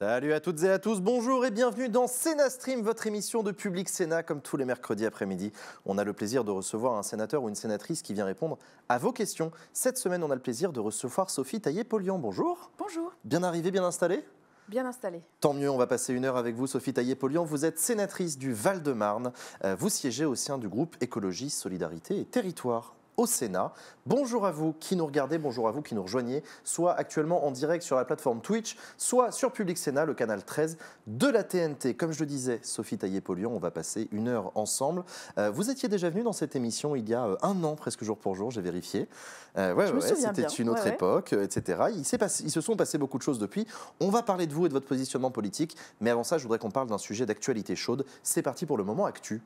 Salut à toutes et à tous, bonjour et bienvenue dans Sénastream, Stream, votre émission de Public Sénat. Comme tous les mercredis après-midi, on a le plaisir de recevoir un sénateur ou une sénatrice qui vient répondre à vos questions. Cette semaine, on a le plaisir de recevoir Sophie Taillé-Polian. Bonjour. Bonjour. Bien arrivée, bien installée Bien installée. Tant mieux, on va passer une heure avec vous, Sophie Taillé-Polian. Vous êtes sénatrice du Val-de-Marne. Euh, vous siégez au sein du groupe Écologie, Solidarité et Territoire au Sénat. Bonjour à vous qui nous regardez, bonjour à vous qui nous rejoignez, soit actuellement en direct sur la plateforme Twitch, soit sur Public Sénat, le canal 13 de la TNT. Comme je le disais, Sophie Taillé-Polion, on va passer une heure ensemble. Euh, vous étiez déjà venu dans cette émission il y a euh, un an, presque jour pour jour, j'ai vérifié. Euh, ouais, ouais, c'était une autre époque, etc. Il, passé, ils se sont passés beaucoup de choses depuis. On va parler de vous et de votre positionnement politique, mais avant ça, je voudrais qu'on parle d'un sujet d'actualité chaude. C'est parti pour le moment actu.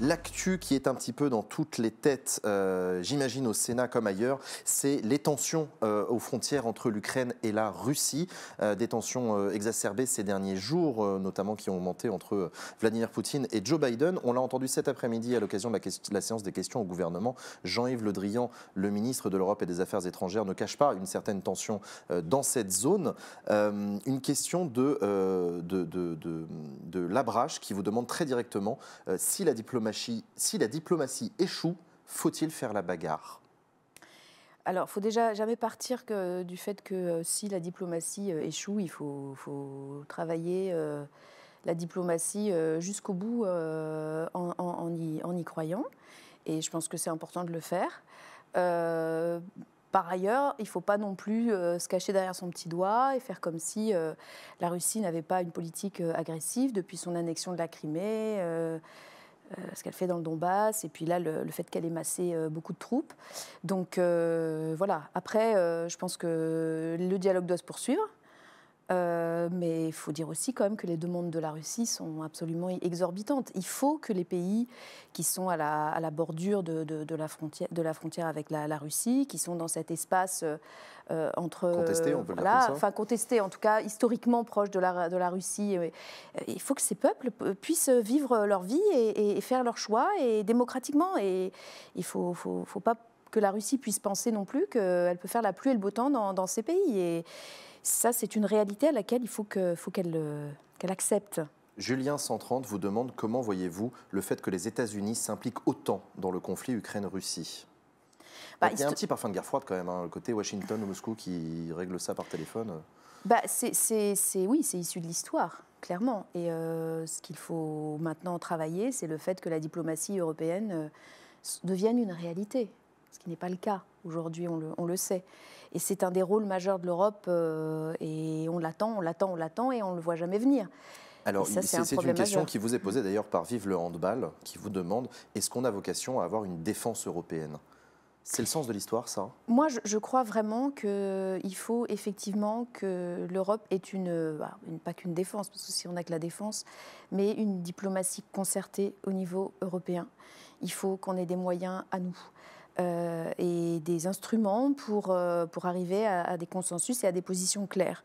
L'actu qui est un petit peu dans toutes les têtes, euh, j'imagine au Sénat comme ailleurs, c'est les tensions euh, aux frontières entre l'Ukraine et la Russie. Euh, des tensions exacerbées ces derniers jours, notamment qui ont augmenté entre Vladimir Poutine et Joe Biden. On l'a entendu cet après-midi à l'occasion de la, séance des questions au gouvernement. Jean-Yves Le Drian, le ministre de l'Europe et des Affaires étrangères, ne cache pas une certaine tension dans cette zone. une question de, de Labrache qui vous demande très directement si la diplomatie si la diplomatie échoue, faut-il faire la bagarre alors, il faut déjà jamais partir que, du fait que euh, si la diplomatie euh, échoue, il faut, travailler euh, la diplomatie jusqu'au bout en, y, en, y, croyant. Et je pense que c'est important de le faire. par ailleurs, il ne faut pas non plus se cacher derrière son petit doigt et faire comme si la Russie n'avait pas une politique agressive depuis son annexion de la Crimée. Euh, ce qu'elle fait dans le Donbass, et puis là, le, fait qu'elle ait massé euh, beaucoup de troupes. Donc euh, voilà, après, je pense que le dialogue doit se poursuivre. Euh, mais il faut dire aussi quand même que les demandes de la Russie sont absolument exorbitantes. Il faut que les pays qui sont à la, bordure de, la frontière, de la frontière avec la, Russie, qui sont dans cet espace euh, entre... Contesté, on peut Enfin, contesté, en tout cas, historiquement proche de la, de la Russie. Euh, il faut que ces peuples puissent vivre leur vie et, faire leurs choix, et démocratiquement. Et il ne faut, faut, pas que la Russie puisse penser non plus qu'elle peut faire la pluie et le beau temps dans, dans ces pays. Et, ça, c'est une réalité à laquelle il faut euh, qu'elle accepte. Julien 130 vous demande comment voyez-vous le fait que les États-Unis s'impliquent autant dans le conflit Ukraine-Russie bah, il y a un petit parfum de guerre froide quand même, hein, le côté Washington ou Moscou qui règle ça par téléphone. Bah, c'est, oui, c'est issu de l'histoire, clairement. Et euh, ce qu'il faut maintenant travailler, c'est le fait que la diplomatie européenne euh, devienne une réalité, ce qui n'est pas le cas. Aujourd'hui, on le, sait. Et c'est un des rôles majeurs de l'Europe euh, et on l'attend, on l'attend, on l'attend et on ne le voit jamais venir. Alors, c'est une question qui vous est posée d'ailleurs par Vive le handball, qui vous demande est-ce qu'on a vocation à avoir une défense européenne c'est le sens de l'histoire, ça hein Moi, je, crois vraiment qu'il faut effectivement que l'Europe ait une, bah, une pas qu'une défense, parce que si on n'a que la défense, mais une diplomatie concertée au niveau européen. Il faut qu'on ait des moyens à nous. Euh, et des instruments pour, euh, pour arriver à, des consensus et à des positions claires.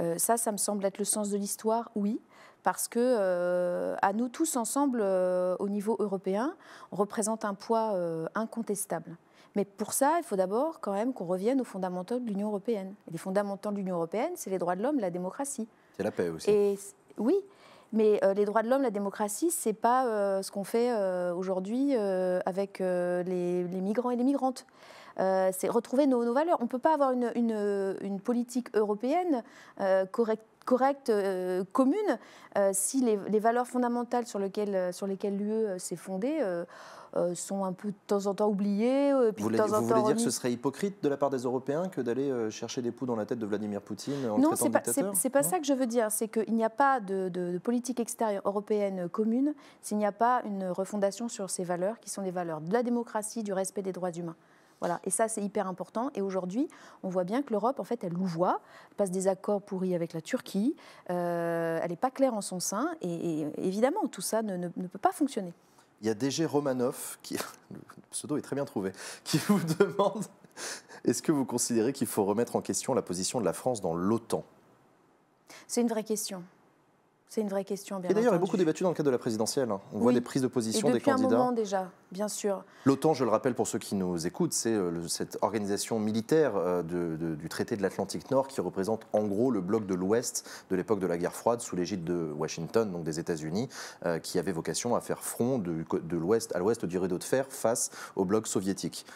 Euh, ça, ça me semble être le sens de l'histoire, oui, parce que à nous tous ensemble, au niveau européen, on représente un poids incontestable. Mais pour ça, il faut d'abord quand même qu'on revienne aux fondamentaux de l'Union européenne. Et les fondamentaux de l'Union européenne, c'est les droits de l'homme, la démocratie. C'est la paix aussi. Et oui, mais euh, les droits de l'homme, la démocratie, c'est pas euh, ce qu'on fait euh, aujourd'hui avec les, migrants et les migrantes. c'est retrouver nos, valeurs. On ne peut pas avoir une politique européenne correcte correcte, euh, commune, euh, si les, les, valeurs fondamentales sur, lequel, euh, sur lesquelles l'UE s'est fondée sont un peu de temps en temps oubliées. Puis vous, de temps vous voulez dire que ce serait hypocrite de la part des Européens que d'aller chercher des poux dans la tête de Vladimir Poutine en Non, c'est pas, c'est, pas ça que je veux dire. C'est qu'il n'y a pas de, politique extérieure européenne commune s'il n'y a pas une refondation sur ces valeurs qui sont des valeurs de la démocratie, du respect des droits humains. Voilà. Et ça, c'est hyper important. Et aujourd'hui, on voit bien que l'Europe, en fait, elle voit, passe des accords pourris avec la Turquie, euh, elle n'est pas claire en son sein, et, évidemment, tout ça ne, peut pas fonctionner. Il y a DG Romanov, qui, le pseudo est très bien trouvé, qui vous demande est-ce que vous considérez qu'il faut remettre en question la position de la France dans l'OTAN C'est une vraie question. C'est une vraie question, bien Et d'ailleurs, il y a beaucoup débattu dans le cadre de la présidentielle. Hein. On voit des prises de position des candidats. déjà, bien sûr. L'OTAN, je le rappelle pour ceux qui nous écoutent, c'est euh, cette organisation militaire euh, du traité de l'Atlantique Nord qui représente en gros le bloc de l'Ouest de l'époque de la guerre froide sous l'égide de Washington, donc des États-Unis, euh, qui avait vocation à faire front de l'Ouest à l'Ouest du rideau de fer face au bloc soviétique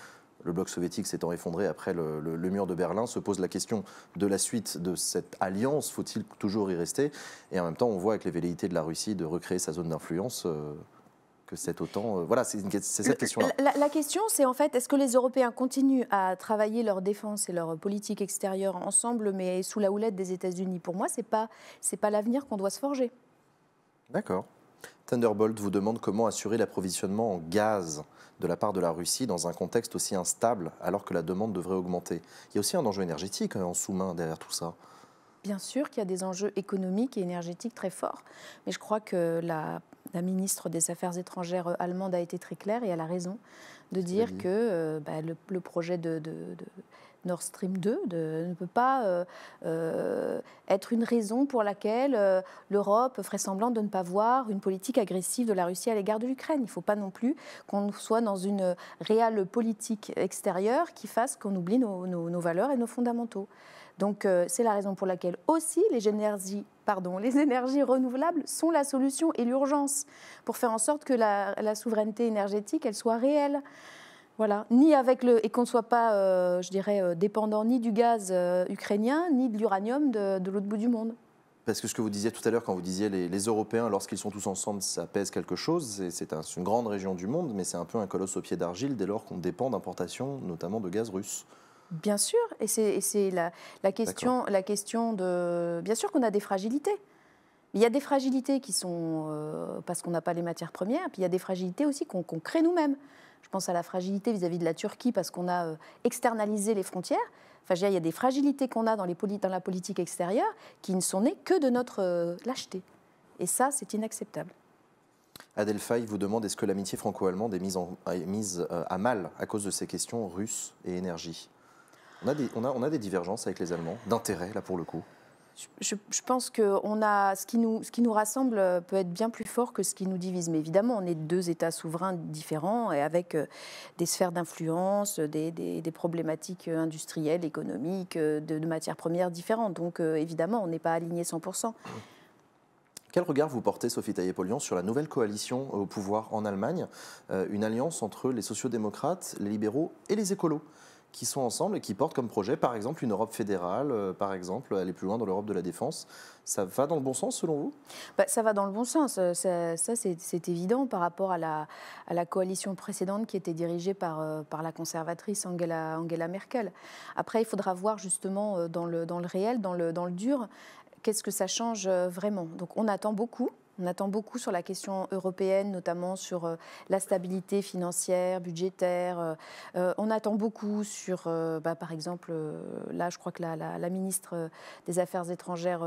le bloc soviétique s'étant effondré après le, mur de Berlin, se pose la question de la suite de cette alliance. Faut-il toujours y rester Et en même temps, on voit avec les velléités de la Russie de recréer sa zone d'influence. Euh, que c'est autant. Euh, voilà, c'est cette question-là. La, la, question, c'est en fait, est-ce que les Européens continuent à travailler leur défense et leur politique extérieure ensemble, mais sous la houlette des États-Unis Pour moi, c'est pas, c'est pas l'avenir qu'on doit se forger. D'accord. Thunderbolt vous demande comment assurer l'approvisionnement en gaz de la part de la Russie dans un contexte aussi instable alors que la demande devrait augmenter. Il y a aussi un enjeu énergétique hein, en sous-main derrière tout ça. Bien sûr qu'il y a des enjeux économiques et énergétiques très forts, mais je crois que la, ministre des Affaires étrangères allemande a été très claire et elle a raison de dire que euh, bah, le, projet de Nord Stream 2 ne peut pas euh, euh, être une raison pour laquelle euh, l'Europe ferait semblant de ne pas voir une politique agressive de la Russie à l'égard de l'Ukraine. Il ne faut pas non plus qu'on soit dans une réelle politique extérieure qui fasse qu'on oublie nos, valeurs et nos fondamentaux. Donc c'est la raison pour laquelle aussi les énergies, pardon, les énergies renouvelables sont la solution et l'urgence pour faire en sorte que la, souveraineté énergétique, elle soit réelle. Voilà, ni avec le et qu'on ne soit pas, euh, je dirais, euh, dépendant ni du gaz euh, ukrainien ni de l'uranium de, l'autre bout du monde. Parce que ce que vous disiez tout à l'heure, quand vous disiez les, les Européens, lorsqu'ils sont tous ensemble, ça pèse quelque chose. C'est une grande région du monde, mais c'est un peu un colosse au pied d'argile dès lors qu'on dépend d'importations, notamment de gaz russe. Bien sûr, et c'est la, la, question, la question de. Bien sûr qu'on a des fragilités. Il y a des fragilités qui sont parce qu'on n'a pas les matières premières, puis il y a des fragilités aussi qu'on crée nous-mêmes. Je pense à la fragilité vis-à-vis de la Turquie parce qu'on a euh, externalisé les frontières. Enfin, il y a des fragilités qu'on a dans, la politique extérieure qui ne sont nées que de notre euh, lâcheté. Et ça, c'est inacceptable. Adèle vous demande est-ce que l'amitié franco-allemande est mise, euh, à mal à cause de ces questions russes et énergie on a, des, on a des divergences avec les Allemands, d'intérêt, là, pour le coup je, pense que ce, qui nous, rassemble euh, peut être bien plus fort que ce qui nous divise. Mais évidemment, on est deux États souverains différents et avec euh, des sphères d'influence, euh, des, problématiques industrielles, économiques, de, matières premières différentes. Donc évidemment, on n'est pas aligné 100%. Quel regard vous portez, Sophie Taillé-Polion, sur la nouvelle coalition au pouvoir en Allemagne, une alliance entre les sociaux-démocrates, les libéraux et les écolos qui sont ensemble et qui portent comme projet, par exemple, une Europe fédérale, euh, par exemple, aller plus loin dans l'Europe de la défense. Ça va dans le bon sens, selon vous bah, Ça va dans le bon sens. Euh, ça, c'est évident par rapport à la, la, coalition précédente qui était dirigée par, euh, par la conservatrice Angela, Angela Merkel. Après, il faudra voir justement dans le, dans le réel, dans le, dans le dur, qu'est-ce que ça change vraiment. Donc on attend beaucoup. On attend beaucoup sur la question européenne, notamment sur euh, la stabilité financière, budgétaire. Euh, euh, on attend beaucoup sur, bah, par exemple, là, je crois que la, ministre des Affaires étrangères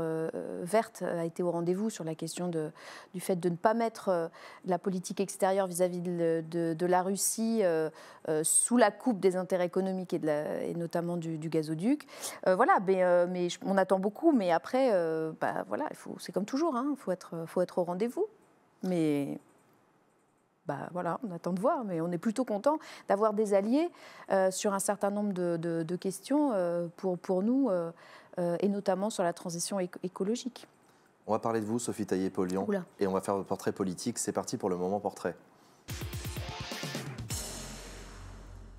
verte a été au rendez-vous sur la question de, du fait de ne pas mettre la politique extérieure vis-à-vis de, la Russie sous la coupe des intérêts économiques et, de la, et notamment du, gazoduc. voilà, mais, on attend beaucoup, mais après, bah, voilà, c'est comme toujours, il hein, faut être, faut être au rendez-vous. Mais bah, voilà, on attend de voir, mais on est plutôt content d'avoir des alliés euh, sur un certain nombre de, questions euh, pour, pour nous, euh, et notamment sur la transition écologique. On va parler de vous, Sophie Taillé-Polion, et on va faire votre portrait politique. C'est parti pour le moment portrait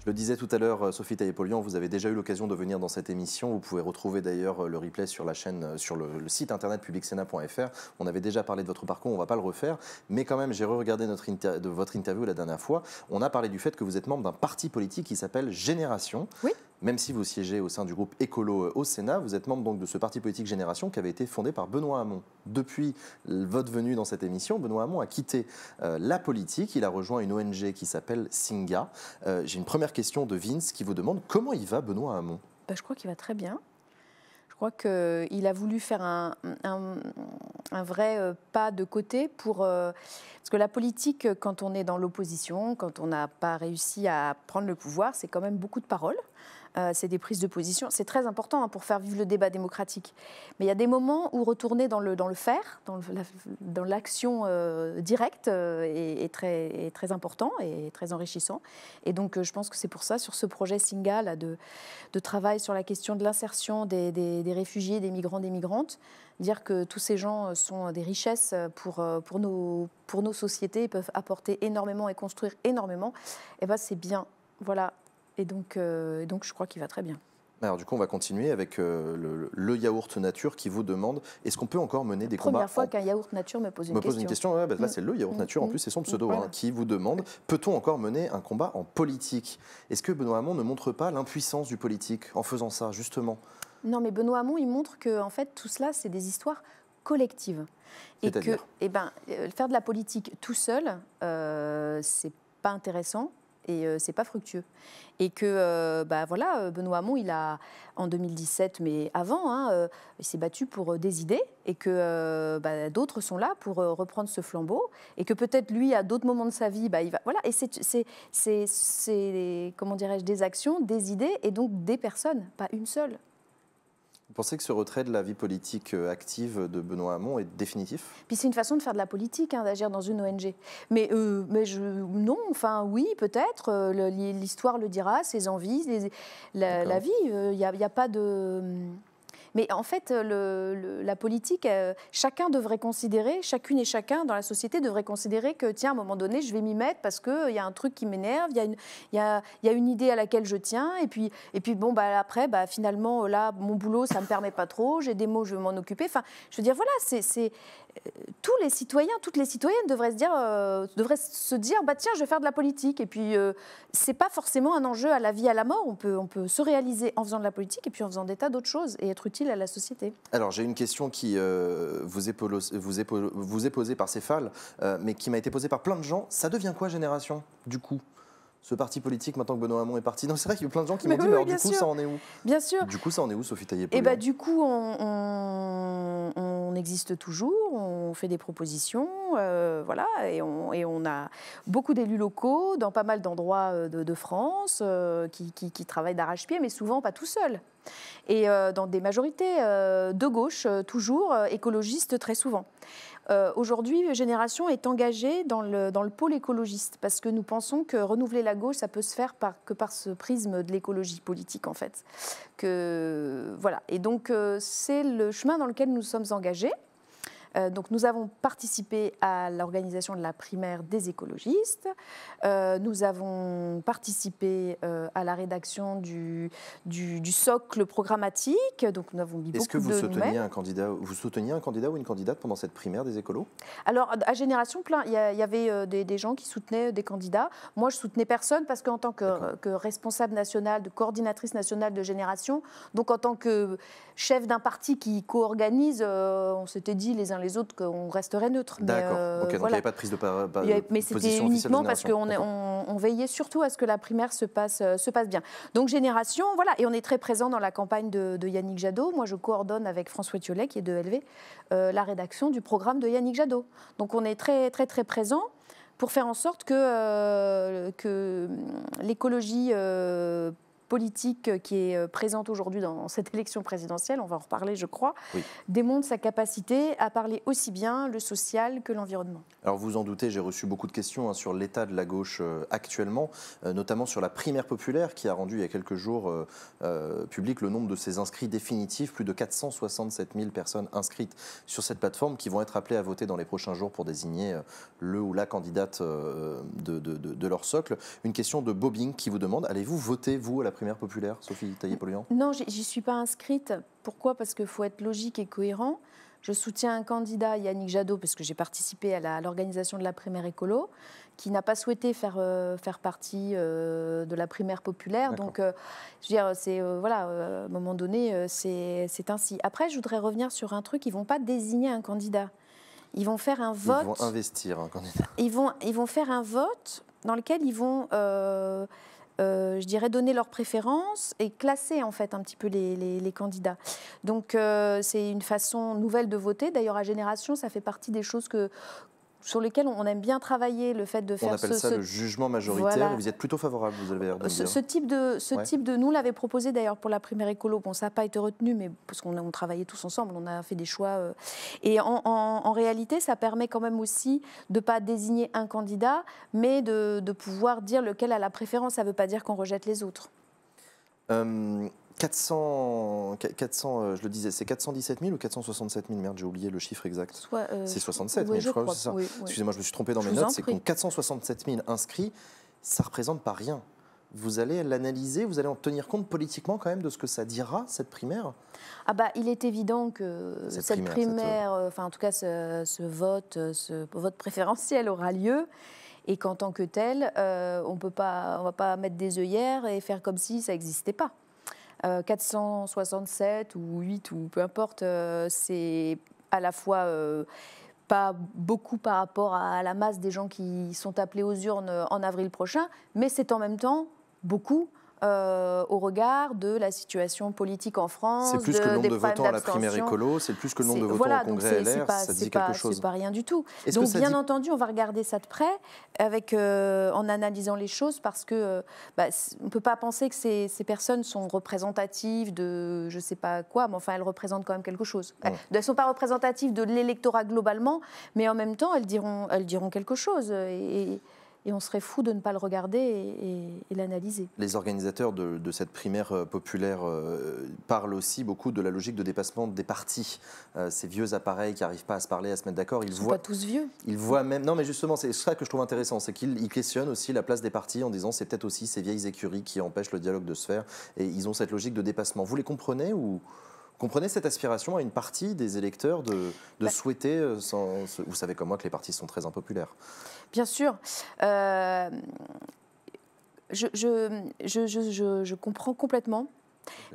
le disais tout à l'heure euh, Sophie Taillepolian, vous avez déjà eu l'occasion de venir dans cette émission. Vous pouvez retrouver d'ailleurs euh, le replay sur la chaîne, euh, sur le, site internet publicsena.fr. On avait déjà parlé de votre parcours, on ne va pas le refaire. Mais quand même, j'ai re-regardé votre interview la dernière fois. On a parlé du fait que vous êtes membre d'un parti politique qui s'appelle Génération. Oui même si vous siégez au sein du groupe écolo euh, au Sénat, vous êtes membre donc de ce parti politique Génération qui avait été fondé par Benoît Hamon. Depuis votre venue dans cette émission, Benoît Hamon a quitté euh, la politique, il a rejoint une ONG qui s'appelle Singa. Euh, j'ai une première question de Vince qui vous demande comment il va Benoît Hamon bah, Je crois qu'il va très bien. Je crois qu'il a voulu faire un, vrai pas de côté pour... parce que la politique, quand on est dans l'opposition, quand on n'a pas réussi à prendre le pouvoir, c'est quand même beaucoup de paroles. Euh, c'est des prises de position. C'est très important hein, pour faire vivre le débat démocratique. Mais il y a des moments où retourner dans le, dans le faire, dans l'action euh, directe, euh, est, très, très important et très enrichissant. Et donc, je pense que c'est pour ça, sur ce projet Singa, de, travail sur la question de l'insertion des, réfugiés, des migrants, des migrantes, dire que tous ces gens sont des richesses pour, pour, nos, pour nos sociétés, peuvent apporter énormément et construire énormément, et eh ben c'est bien. Voilà, et donc, euh, donc je crois qu'il va très bien. Alors du coup, on va continuer avec euh, le, yaourt nature qui vous demande est-ce qu'on peut encore mener des C'est la Première fois qu'un yaourt nature me pose une question. question. Me pose une question. là, c'est le yaourt mm. nature. En mm. plus, c'est son mm. pseudo hein, qui vous demande peut-on encore mener un combat en politique Est-ce que Benoît Hamon ne montre pas l'impuissance du politique en faisant ça justement Non, mais Benoît Hamon, il montre que en fait tout cela, c'est des histoires collectives et que, eh ben, euh, faire de la politique tout seul, euh, c'est pas intéressant et euh, c'est pas fructueux. Et que euh, bah, voilà, euh, Benoît Hamon, il a en 2017, mais avant, hein, il s'est battu pour des idées et que bah, d'autres sont là pour reprendre ce flambeau et que peut-être lui, à d'autres moments de sa vie, bah, il va voilà. Et c'est comment dirais-je des actions, des idées et donc des personnes, pas une seule. Vous pensez que ce retrait de la vie politique euh, active de Benoît Hamon est définitif Puis c'est une façon de faire de la politique, hein, d'agir dans une ONG. Mais, euh, mais je, non, enfin oui, peut-être. Euh, l'histoire le dira, ses envies, les, la, vie. Il n'y a, pas de. Hum, mais en fait, euh, le, la politique, euh, chacun devrait considérer, chacune et chacun dans la société devrait considérer que, tiens, à un moment donné, je vais m'y mettre parce qu'il il euh, y a un truc qui m'énerve, il y, a, une idée à laquelle je tiens. Et puis, et puis bon, bah, après, bah, finalement, là, mon boulot, ça ne me permet pas trop, j'ai des mots, je vais m'en occuper. Enfin, je veux dire, voilà, c'est tous les citoyens, toutes les citoyennes devraient se dire, euh, devraient se dire, bah tiens, je vais faire de la politique. Et puis, euh, c'est pas forcément un enjeu à la vie, à la mort. On peut, on peut se réaliser en faisant de la politique et puis en faisant des tas d'autres choses et être utile à la société. Alors, j'ai une question qui euh, vous, est, vous, vous est posée par Céphale, mais qui m'a été posée par plein de gens. Ça devient quoi, Génération, du coup ce parti politique maintenant que Benoît Hamon est parti. Non, c'est vrai qu'il y a plein de gens qui m'ont dit, mais du coup, ça en est où Bien sûr. Du coup, ça en est où, Sophie taillé Et eh bah, du coup, on on existe toujours, on fait des propositions, euh, voilà, et on, a beaucoup d'élus locaux dans pas mal d'endroits euh, de, France euh, qui, travaillent d'arrache-pied, mais souvent pas tout seuls. Et dans des majorités de gauche, toujours écologistes très souvent. Euh, aujourd'hui, Génération est engagée dans le, dans le pôle écologiste parce que nous pensons que renouveler la gauche, ça peut se faire par, que par ce prisme de l'écologie politique, en fait. Que, voilà. Et donc, euh, c'est le chemin dans lequel nous sommes engagés. Euh, donc nous avons participé à l'organisation de la primaire des écologistes. Euh, nous avons participé euh, à la rédaction du, du, socle programmatique. Donc nous avons mis Est-ce que vous souteniez un candidat Vous souteniez un candidat ou une candidate pendant cette primaire des écolos Alors à Génération Plein, il y, avait des, gens qui soutenaient des candidats. Moi je soutenais personne parce qu'en tant que, responsable nationale, de coordinatrice nationale de Génération, donc en tant que chef d'un parti qui co-organise, on s'était dit les uns les autres qu'on resterait neutre. D'accord. Euh, donc il n'y avait pas de prise de, parole. Mais c'était uniquement parce qu'on on, veillait surtout à ce que la primaire se passe, euh, se passe bien. Donc Génération, voilà. Et on est très présent dans la campagne de, Yannick Jadot. Moi, je coordonne avec François Thiollet, qui est de LV, euh, la rédaction du programme de Yannick Jadot. Donc on est très, très, très présent pour faire en sorte que, que hum, l'écologie politique euh, qui est euh, présente aujourd'hui dans cette élection présidentielle, on va en reparler je crois, démontre sa capacité à parler aussi bien le social que l'environnement. Alors vous en doutez, j'ai reçu beaucoup de questions hein, sur l'état de la gauche euh, actuellement, notamment sur la primaire populaire qui a rendu il y a quelques jours public le nombre de ses inscrits définitifs, plus de 467 000 personnes inscrites sur cette plateforme qui vont être appelées à voter dans les prochains jours pour désigner le ou la candidate de, leur socle. Une question de Bobbing qui vous demande, allez-vous voter vous à la populaire, Sophie taillé Non, j'y suis pas inscrite. Pourquoi Parce qu'il faut être logique et cohérent. Je soutiens un candidat, Yannick Jadot, parce que j'ai participé à l'organisation de la primaire écolo, qui n'a pas souhaité faire, euh, faire partie euh, de la primaire populaire. Donc, euh, je veux dire, c'est, voilà, à un moment donné, c'est ainsi. Après, je voudrais revenir sur un truc, ils ne vont pas désigner un candidat. Ils vont faire un vote. Ils vont investir un candidat. Ils vont, ils vont faire un vote dans lequel ils vont euh, je dirais, donner leurs préférences et classer en fait un petit peu les, les candidats. Donc euh, c'est une façon nouvelle de voter. D'ailleurs, à Génération, ça fait partie des choses que sur lesquels on aime bien travailler, le fait de faire... On appelle ça le jugement majoritaire, vous êtes plutôt favorable, vous avez l'air euh, ce, type de, ce type de... Nous l'avait proposé d'ailleurs pour la primaire écolo, bon ça n'a pas été retenu, mais parce qu'on on travaillait tous ensemble, on a fait des choix. Euh. Et en, réalité, ça permet quand même aussi de ne pas désigner un candidat, mais de, pouvoir dire lequel a la préférence, ça ne veut pas dire qu'on rejette les autres. Hum, 400, 400 euh, je le disais, c'est 417 000 ou 467 000 Merde, j'ai oublié le chiffre exact. Euh, c'est 67 000, je, crois, c'est ça. Excusez-moi, je me suis trompé dans mes notes. C'est 467 000 inscrits, ça représente pas rien. Vous allez l'analyser, vous allez en tenir compte politiquement quand même de ce que ça dira, cette primaire Ah bah, il est évident que cette, primaire, euh, enfin en tout cas ce, vote, ce préférentiel aura lieu et qu'en tant que tel, on ne va pas mettre des œillères et faire comme si ça n'existait pas. 467 euh, ou 8 ou peu importe, euh, c'est à la fois euh, pas beaucoup par rapport à la masse des gens qui sont appelés aux urnes en avril prochain, mais c'est en même temps beaucoup euh, au regard de la situation politique en France. C'est plus que le nombre de votants à la primaire écolo, c'est plus que le nombre de votants au Congrès LR, ça dit quelque chose. C'est pas rien du tout. Donc bien entendu, on va regarder ça de près, avec euh, en analysant les choses, parce que ne euh, bah, on peut pas penser que ces, personnes sont représentatives de je sais pas quoi, mais enfin elles représentent quand même quelque chose. Elles ne sont pas représentatives de l'électorat globalement, mais en même temps elles diront elles diront quelque chose et et on serait fou de ne pas le regarder et, l'analyser. Les organisateurs de, cette primaire euh, populaire euh, parlent aussi beaucoup de la logique de dépassement des partis. Euh, ces vieux appareils qui n'arrivent pas à se parler, à se mettre d'accord, ils, ils sont voient pas tous vieux. Ils voient même. Non, mais justement, c'est ça que je trouve intéressant, c'est qu'ils questionnent aussi la place des partis en disant c'est peut-être aussi ces vieilles écuries qui empêchent le dialogue de se faire et ils ont cette logique de dépassement. Vous les comprenez ou comprenez cette aspiration à une partie des électeurs de, bah. souhaiter, euh, sans, vous savez comme moi que les partis sont très impopulaires. Bien sûr. Euh, je, je, comprends complètement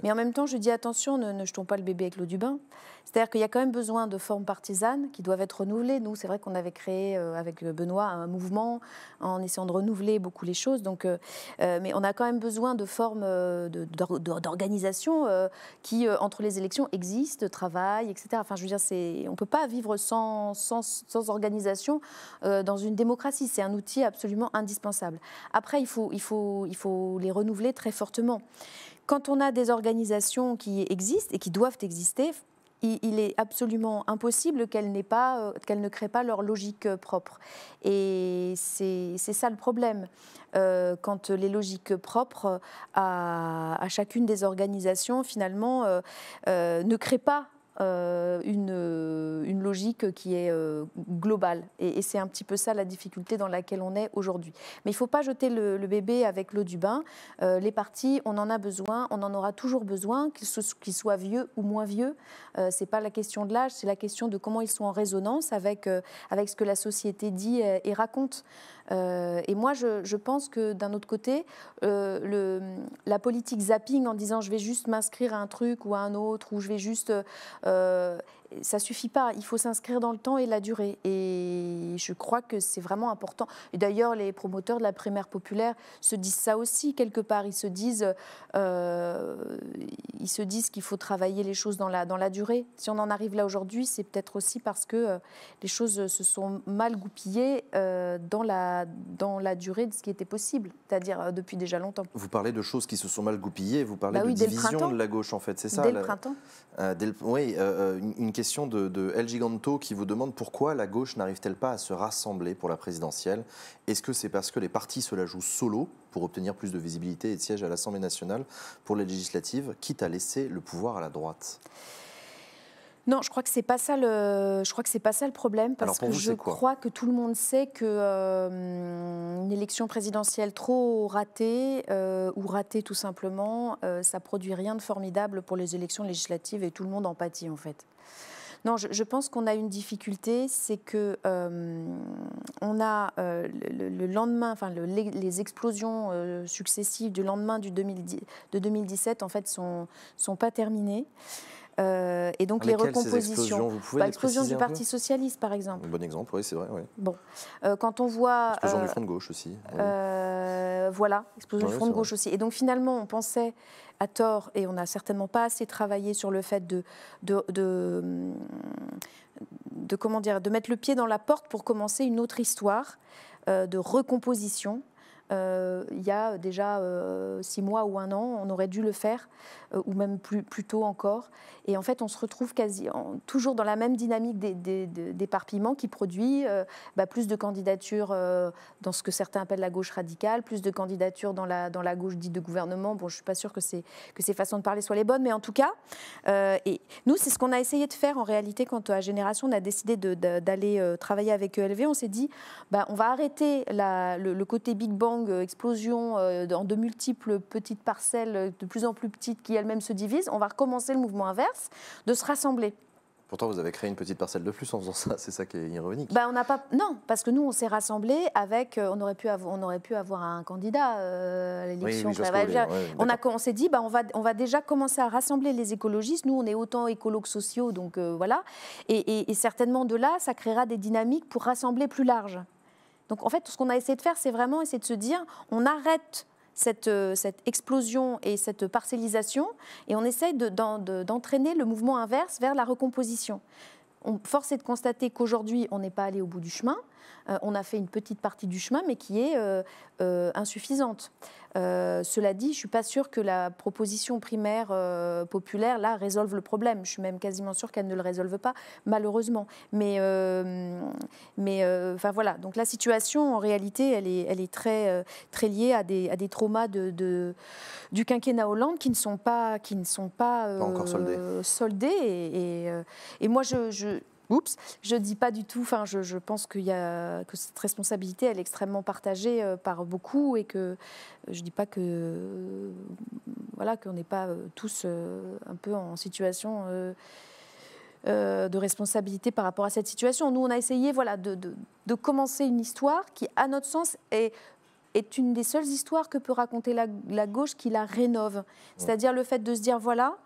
mais en même temps, je dis attention, ne, jetons pas le bébé avec l'eau du bain. C'est-à-dire qu'il y a quand même besoin de formes partisanes qui doivent être renouvelées. Nous, c'est vrai qu'on avait créé euh, avec euh, Benoît un mouvement en essayant de renouveler beaucoup les choses. Donc, euh, mais on a quand même besoin de formes d'organisation qui, entre les élections, existent, travaillent, etc. Enfin, je veux dire, on ne peut pas vivre sans, sans, organisation dans une démocratie. C'est un outil absolument indispensable. Après, il faut, il faut, il faut les renouveler très fortement. Quand on a des organisations qui existent et qui doivent exister, il, est absolument impossible euh, qu'elles ne créent pas leur logique euh, propre. Et c'est ça le problème. Euh, quand les logiques propres à, chacune des organisations, finalement, ne créent pas euh, euh, une, logique qui est euh, globale. Et, c'est un petit peu ça la difficulté dans laquelle on est aujourd'hui. Mais il ne faut pas jeter le, bébé avec l'eau du bain. les parties on en a besoin, on en aura toujours besoin, qu'ils soient vieux ou moins vieux. c'est ce n'est pas la question de l'âge, c'est la question de comment ils sont en résonance avec, avec ce que la société dit et raconte. Euh, et moi, je, pense que d'un autre côté, euh, la politique zapping en disant je vais juste m'inscrire à un truc ou à un autre, ou je vais juste, euh, ça suffit pas. Il faut s'inscrire dans le temps et la durée. Et je crois que c'est vraiment important. Et d'ailleurs, les promoteurs de la primaire populaire se disent ça aussi quelque part. Ils se disent, euh, ils se disent qu'il faut travailler les choses dans la dans la durée. Si on en arrive là aujourd'hui, c'est peut-être aussi parce que euh, les choses se sont mal goupillées euh, dans la dans la durée de ce qui était possible, c'est-à-dire depuis déjà longtemps. Vous parlez de choses qui se sont mal goupillées. Vous parlez bah de division de la gauche en fait, c'est ça Dès le printemps. Oui, une question question de, El Giganto qui vous demande pourquoi la gauche n'arrive-t-elle pas à se rassembler pour la présidentielle Est-ce que c'est parce que les partis se la jouent solo pour obtenir plus de visibilité et de sièges à l'Assemblée nationale pour les législatives, quitte à laisser le pouvoir à la droite non, je crois que c'est pas ça le, je crois que c'est pas ça le problème parce que je crois que tout le monde sait que euh, une élection présidentielle trop ratée euh, ou ratée tout simplement, euh, ça produit rien de formidable pour les élections législatives et tout le monde en pâtit en fait. Non, je, pense qu'on a une difficulté, c'est que euh, on a euh, le, lendemain, enfin les, explosions euh, successives du lendemain du 2010, de 2017 en fait sont sont pas terminées. et donc les recompositions. Bah, l'explosion Explosion du Parti socialiste, par exemple. Un bon exemple, oui, c'est vrai. Oui. Bon, quand on voit. L'explosion du Front de gauche aussi. voilà, explosion du Front de gauche aussi. Et donc finalement, on pensait à tort, et on n'a certainement pas assez travaillé sur le fait de, de, de, de, comment dire, de mettre le pied dans la porte pour commencer une autre histoire euh, de recomposition euh, il y a déjà euh, six mois ou un an, on aurait dû le faire, euh, ou même plus, tôt encore. Et en fait, on se retrouve quasi toujours dans la même dynamique d'éparpillement qui produit bah, plus de candidatures dans ce que certains appellent la gauche radicale, plus de candidatures dans la, dans la gauche dite de gouvernement. Bon, je ne suis pas sûre que, que ces façons de parler soient les bonnes, mais en tout cas, et nous, c'est ce qu'on a essayé de faire en réalité quand à Génération, on a décidé d'aller travailler avec ELV. On s'est dit, bah, on va arrêter le côté big bang euh, explosion euh, dans de multiples petites parcelles euh, de plus en plus petites qui elles-mêmes se divisent, on va recommencer le mouvement inverse de se rassembler. Pourtant, vous avez créé une petite parcelle de plus en faisant ça, c'est ça qui est ironique. Ben, on n'a pas, non, parce que nous, on s'est rassemblés avec, on aurait pu, avoir, on aurait pu avoir un candidat à l'élection. Oui, on a, on s'est dit, bah, on va, on va déjà commencer à rassembler les écologistes. Nous, on est autant écologues sociaux, donc voilà. et certainement de là, ça créera des dynamiques pour rassembler plus large. Donc en fait, ce qu'on a essayé de faire, c'est vraiment essayer de se dire, on arrête cette, euh, explosion et cette parcellisation, et on essaye d'entraîner le mouvement inverse vers la recomposition. On, force est de constater qu'aujourd'hui, on n'est pas allé au bout du chemin, euh, on a fait une petite partie du chemin, mais qui est euh, euh, insuffisante. cela dit, je ne suis pas sûre que la proposition primaire populaire, là, résolve le problème. Je suis même quasiment sûre qu'elle ne le résolve pas, malheureusement. Mais, mais enfin voilà, donc la situation, en réalité, elle est, elle est très, très liée à des, à des traumas de, du quinquennat Hollande qui ne sont pas, qui ne sont pas, encore soldés. et, et, moi, je Oups, je dis pas du tout. Enfin, je, pense qu'il y a que cette responsabilité, elle est extrêmement partagée euh, par beaucoup et que je dis pas que voilà qu'on n'est pas euh, tous euh, un peu en situation. de responsabilité par rapport à cette situation. Nous, on a essayé voilà, de, commencer une histoire qui, à notre sens, est est une des seules histoires que peut raconter la, gauche qui la rénove. C'est-à-dire le fait de se dire, voilà,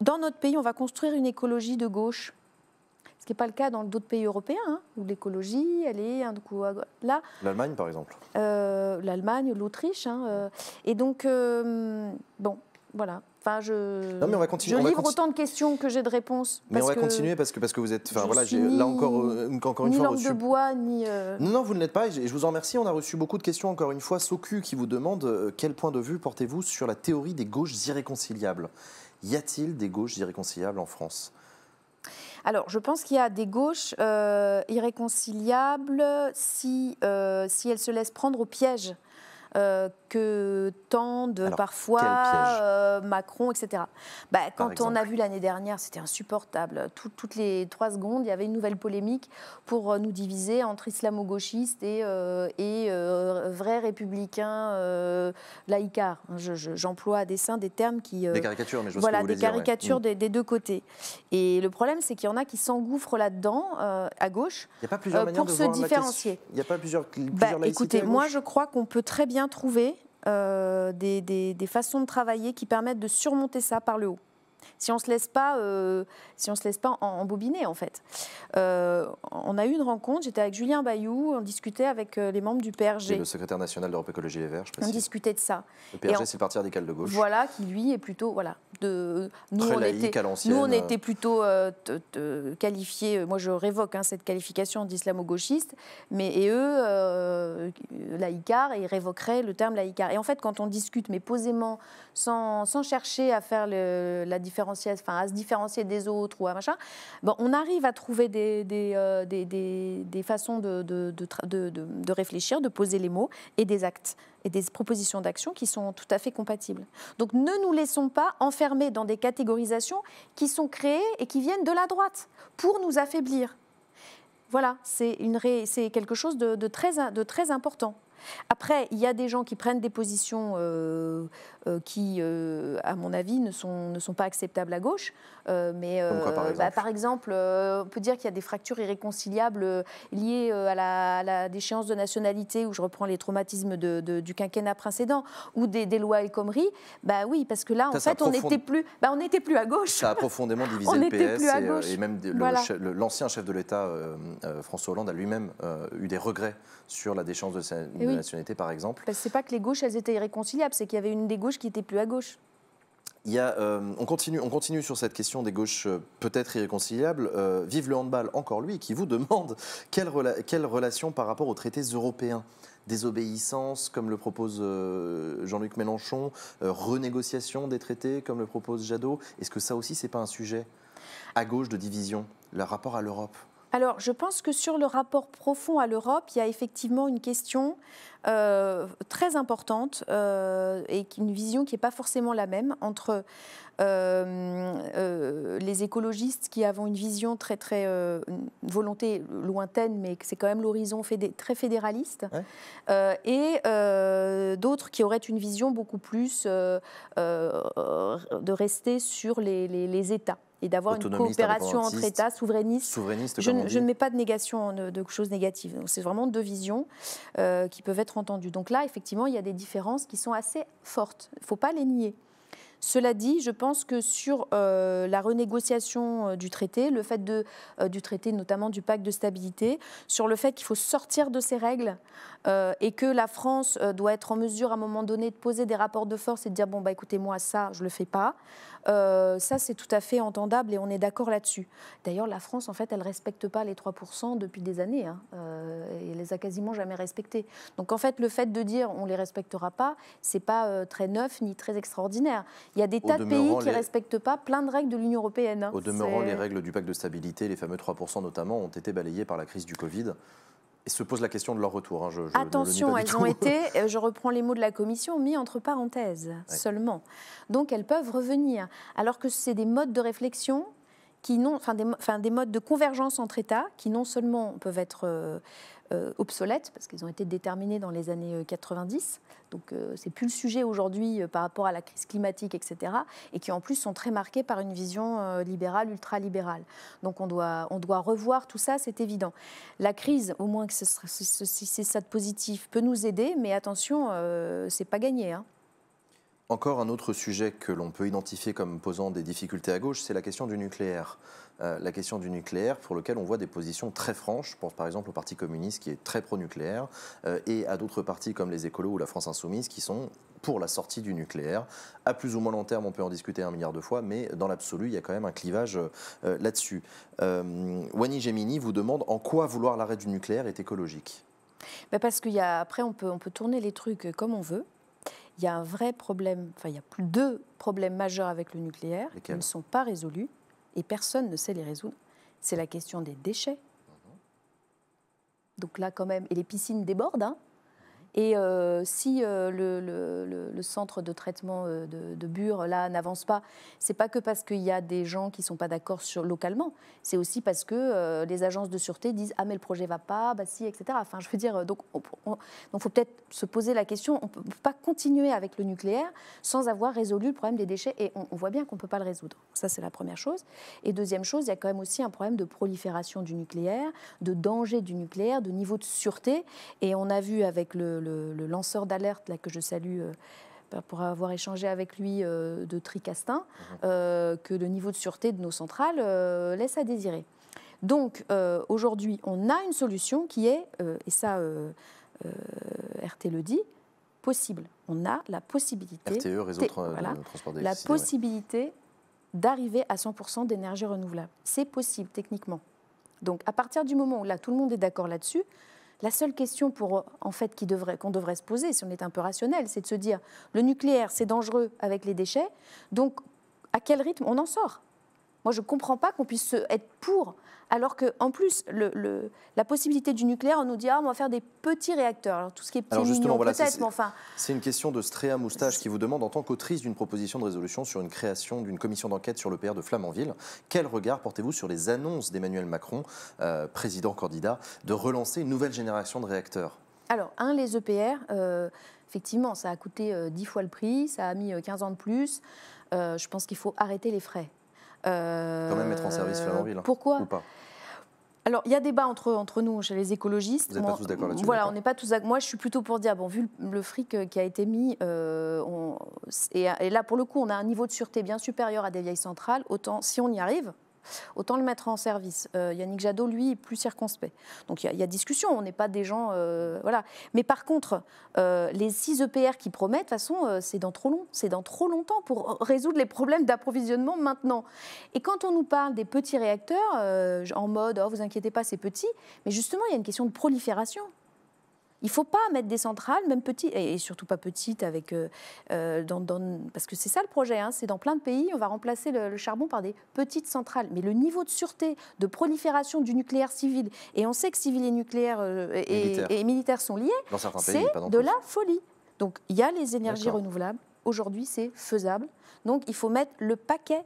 dans notre pays, on va construire une écologie de gauche. Ce qui n'est pas le cas dans d'autres pays européens, hein, où l'écologie, elle est un coup là. L'Allemagne, par exemple. Euh, L'Allemagne, l'Autriche. Hein, euh. et donc, euh, bon, voilà. Enfin, je, non, va continuer. livre autant de questions que j'ai de réponses. Mais on va continuer parce que, parce que vous êtes. Enfin, voilà, là encore, une, encore une ni fois. de bois, ni. Non, vous ne l'êtes pas. Et je vous en remercie. On a reçu beaucoup de questions, encore une fois. Socu qui vous demande quel point de vue portez-vous sur la théorie des gauches irréconciliables Y a-t-il des gauches irréconciliables en France alors, je pense qu'il y a des gauches euh, irréconciliables si, euh, si elles se laissent prendre au piège euh, que tendent parfois euh, Macron, etc. Bah, quand on a vu l'année dernière, c'était insupportable. toutes les trois secondes, il y avait une nouvelle polémique pour euh, nous diviser entre islamo-gauchistes et, et vrais républicains laïcards. J'emploie à dessein des termes qui... des caricatures, mais je Voilà, des caricatures mm. des, des, deux côtés. Et le problème, c'est qu'il y en a qui s'engouffrent là-dedans, à gauche, pour se différencier. Il n'y a pas plusieurs... plusieurs bah, écoutez, moi, je crois qu'on peut très bien trouver euh, des façons de travailler qui permettent de surmonter ça par le haut si on se laisse pas, euh, si on se laisse pas embobiner en fait. Euh, on a eu une rencontre. J'étais avec Julien Bayou. On discutait avec euh, les membres du PRG. le secrétaire national d'Europe Écologie Les Verts. Je on discutait de ça. Le PRG, c'est le parti radical de gauche. Voilà, qui lui est plutôt voilà de nous on était plutôt qualifiés. Moi, je révoque hein, cette qualification d'islamo-gauchiste. Mais et eux, laïcard, ils révoqueraient le terme laïcard. Et en fait, quand on discute, mais posément, sans, chercher à faire la différence enfin, à se différencier des autres ou à machin, bon, on arrive à trouver des, des, euh, des, des, façons de, de, de, de, réfléchir, de poser les mots et des actes et des propositions d'action qui sont tout à fait compatibles. Donc ne nous laissons pas enfermer dans des catégorisations qui sont créées et qui viennent de la droite pour nous affaiblir. Voilà, c'est quelque chose de, très, de très important. Après, il y a des gens qui prennent des positions euh, euh, qui, euh, à mon avis, ne sont, ne sont pas acceptables à gauche. Euh, mais par, bah, exemple par, exemple on peut dire qu'il y a des fractures irréconciliables liées à la, déchéance de nationalité, où je reprends les traumatismes du quinquennat précédent, ou des, lois El Khomri. Bah oui, parce que là, en fait, on n'était plus, bah, on plus à gauche. Ça a profondément divisé le PS et, même l'ancien chef de l'État, François Hollande, a lui-même eu des regrets sur la déchéance de, sa, eh nationalité, par exemple. c'est pas que les gauches, elles étaient irréconciliables, c'est qu'il y avait une des gauches qui était plus à gauche. Il y euh, on, continue, on continue sur cette question des gauches euh, peut-être irréconciliables. Euh, vive le handball, encore lui, qui vous demande quelle, relation par rapport aux traités européens Désobéissance, comme le propose Jean-Luc Mélenchon, renégociation des traités, comme le propose Jadot. Est-ce que ça aussi, n'est pas un sujet à gauche de division, le rapport à l'Europe alors, je pense que sur le rapport profond à l'Europe, il y a effectivement une question euh, très importante euh, et une vision qui n'est pas forcément la même entre euh, les écologistes qui avons une vision très, très, volonté lointaine, mais c'est quand même l'horizon très fédéraliste, et d'autres qui auraient une vision beaucoup plus de rester sur les États et d'avoir une coopération entre États souverainistes. je, ne mets pas de négation euh, de, choses négatives. C'est vraiment deux visions euh, qui peuvent être entendues. Donc là, effectivement, il y a des différences qui sont assez fortes. Il ne faut pas les nier. Cela dit, je pense que sur euh, la renégociation euh, du traité, le fait de, euh, du traité notamment du pacte de stabilité, sur le fait qu'il faut sortir de ces règles et que la France doit être en mesure à un moment donné de poser des rapports de force et de dire bon bah écoutez moi ça je le fais pas, ça c'est tout à fait entendable et on est d'accord là-dessus. D'ailleurs la France en fait elle ne respecte pas les 3% depuis des années, hein, et elle les a quasiment jamais respectés. Donc en fait le fait de dire on les respectera pas, c'est pas très neuf ni très extraordinaire. Il y a des tas de pays qui ne respectent pas plein de règles de l'Union européenne. Hein. Au demeurant, les règles du pacte de stabilité, les fameux 3% notamment, ont été balayées par la crise du Covid et se pose la question de leur retour. Hein. Attention, elles ont été, euh, je reprends les mots de la Commission, mis entre parenthèses seulement. Donc elles peuvent revenir, alors que c'est des modes de réflexion qui enfin des, enfin des, modes de convergence entre États qui non seulement peuvent être euh, euh, obsolètes parce qu'ils ont été déterminés dans les années 90, euh, donc ce c'est plus le sujet aujourd'hui par rapport à la crise climatique, etc. Et qui en plus sont très marqués par une vision libérale, ultralibérale. Donc on doit, on doit revoir tout ça, c'est évident. La crise, au moins que si c'est ça de positif, peut nous aider, mais attention, c'est pas gagné. Hein. Encore un autre sujet que l'on peut identifier comme posant des difficultés à gauche, c'est la question du nucléaire. Euh, la question du nucléaire pour lequel on voit des positions très franches. Je pense par exemple au Parti communiste qui est très pro-nucléaire euh, et à d'autres partis comme les écolos ou la France insoumise qui sont pour la sortie du nucléaire. À plus ou moins long terme, on peut en discuter un milliard de fois, mais dans l'absolu, il y a quand même un clivage euh, là-dessus. Wani Gemini vous demande en quoi vouloir l'arrêt du nucléaire est écologique. Ben parce qu'après, on peut, on peut tourner les trucs comme on veut il y a un vrai problème, enfin il y a deux problèmes majeurs avec le nucléaire qui ne sont pas résolus et personne ne sait les résoudre. C'est la question des déchets. Mhm. Donc là quand même, et les piscines débordent. Hein. Et euh, si euh, le, centre de traitement euh, de, Bure, là, n'avance pas, c'est pas que parce qu'il y a des gens qui sont pas d'accord localement, c'est aussi parce que les agences de sûreté disent « Ah, mais le projet va pas, bah si, etc. » Enfin, je veux dire, donc il faut peut-être se poser la question, on peut pas continuer avec le nucléaire sans avoir résolu le problème des déchets, et on, voit bien qu'on peut pas le résoudre. Ça, c'est la première chose. Et deuxième chose, il y a quand même aussi un problème de prolifération du nucléaire, de danger du nucléaire, de niveau de sûreté, et on a vu avec le le, lanceur d'alerte que je salue euh, bah, pour avoir échangé avec lui euh, de Tricastin, mhm. euh, que le niveau de sûreté de nos centrales laisse à désirer. Donc aujourd'hui, on a une solution qui est, et ça RT le dit, possible. On a la possibilité, e, RTE, la possibilité d'arriver à 100% d'énergie renouvelable. C'est possible techniquement. Donc à partir du moment où là tout le monde est d'accord là-dessus, la seule question pour, en fait, qu'on devrait, devrait se poser, si on est un peu rationnel, c'est de se dire le nucléaire, c'est dangereux avec les déchets, donc à quel rythme on en sort moi, je ne comprends pas qu'on puisse être pour, alors qu'en plus, la possibilité du nucléaire, on nous dit, ah, on va faire des petits réacteurs. tout ce qui est petit, enfin... C'est une question de Stréa Moustache qui vous demande, en tant qu'autrice d'une proposition de résolution sur une création d'une commission d'enquête sur l'EPR de Flamanville, quel regard portez-vous sur les annonces d'Emmanuel Macron, euh, président candidat, de relancer une nouvelle génération de réacteurs alors, un, les EPR, euh, effectivement, ça a coûté euh, dix fois le prix, ça a mis 15 ans de plus. je pense qu'il faut arrêter les frais. Euh, Quand même mettre en service euh, Flamanville. Hein. Pourquoi Ou pas alors, il y a débat entre, entre nous, chez les écologistes. Vous n'êtes pas tous d'accord là-dessus Voilà, on n'est pas tous d'accord. Moi, je suis plutôt pour dire, bon, vu le fric euh, qui a été mis, euh, et, là, pour le coup, on a un niveau de sûreté bien supérieur à des vieilles centrales. Autant, si on y arrive, autant le mettre en service. Euh, Yannick Jadot, lui, est plus circonspect. Donc il y, a discussion, on n'est pas des gens. Euh, voilà. Mais par contre, euh, les 6 EPR qui promettent, de toute façon, c'est dans trop long, c'est dans trop longtemps pour résoudre les problèmes d'approvisionnement maintenant. Et quand on nous parle des petits réacteurs, en mode, oh, vous inquiétez pas, c'est petit, mais justement, il y a une question de prolifération. Il ne faut pas mettre des centrales, même petites, et surtout pas petites, avec, euh, euh, dans, parce que c'est ça le projet, hein, c'est dans plein de pays, on va remplacer le, charbon par des petites centrales. Mais le niveau de sûreté, de prolifération du nucléaire civil, et on sait que civil et nucléaire euh, et, militaire. et, militaire sont liés, c'est de la folie. Donc il y a les énergies renouvelables, aujourd'hui c'est faisable, donc il faut mettre le paquet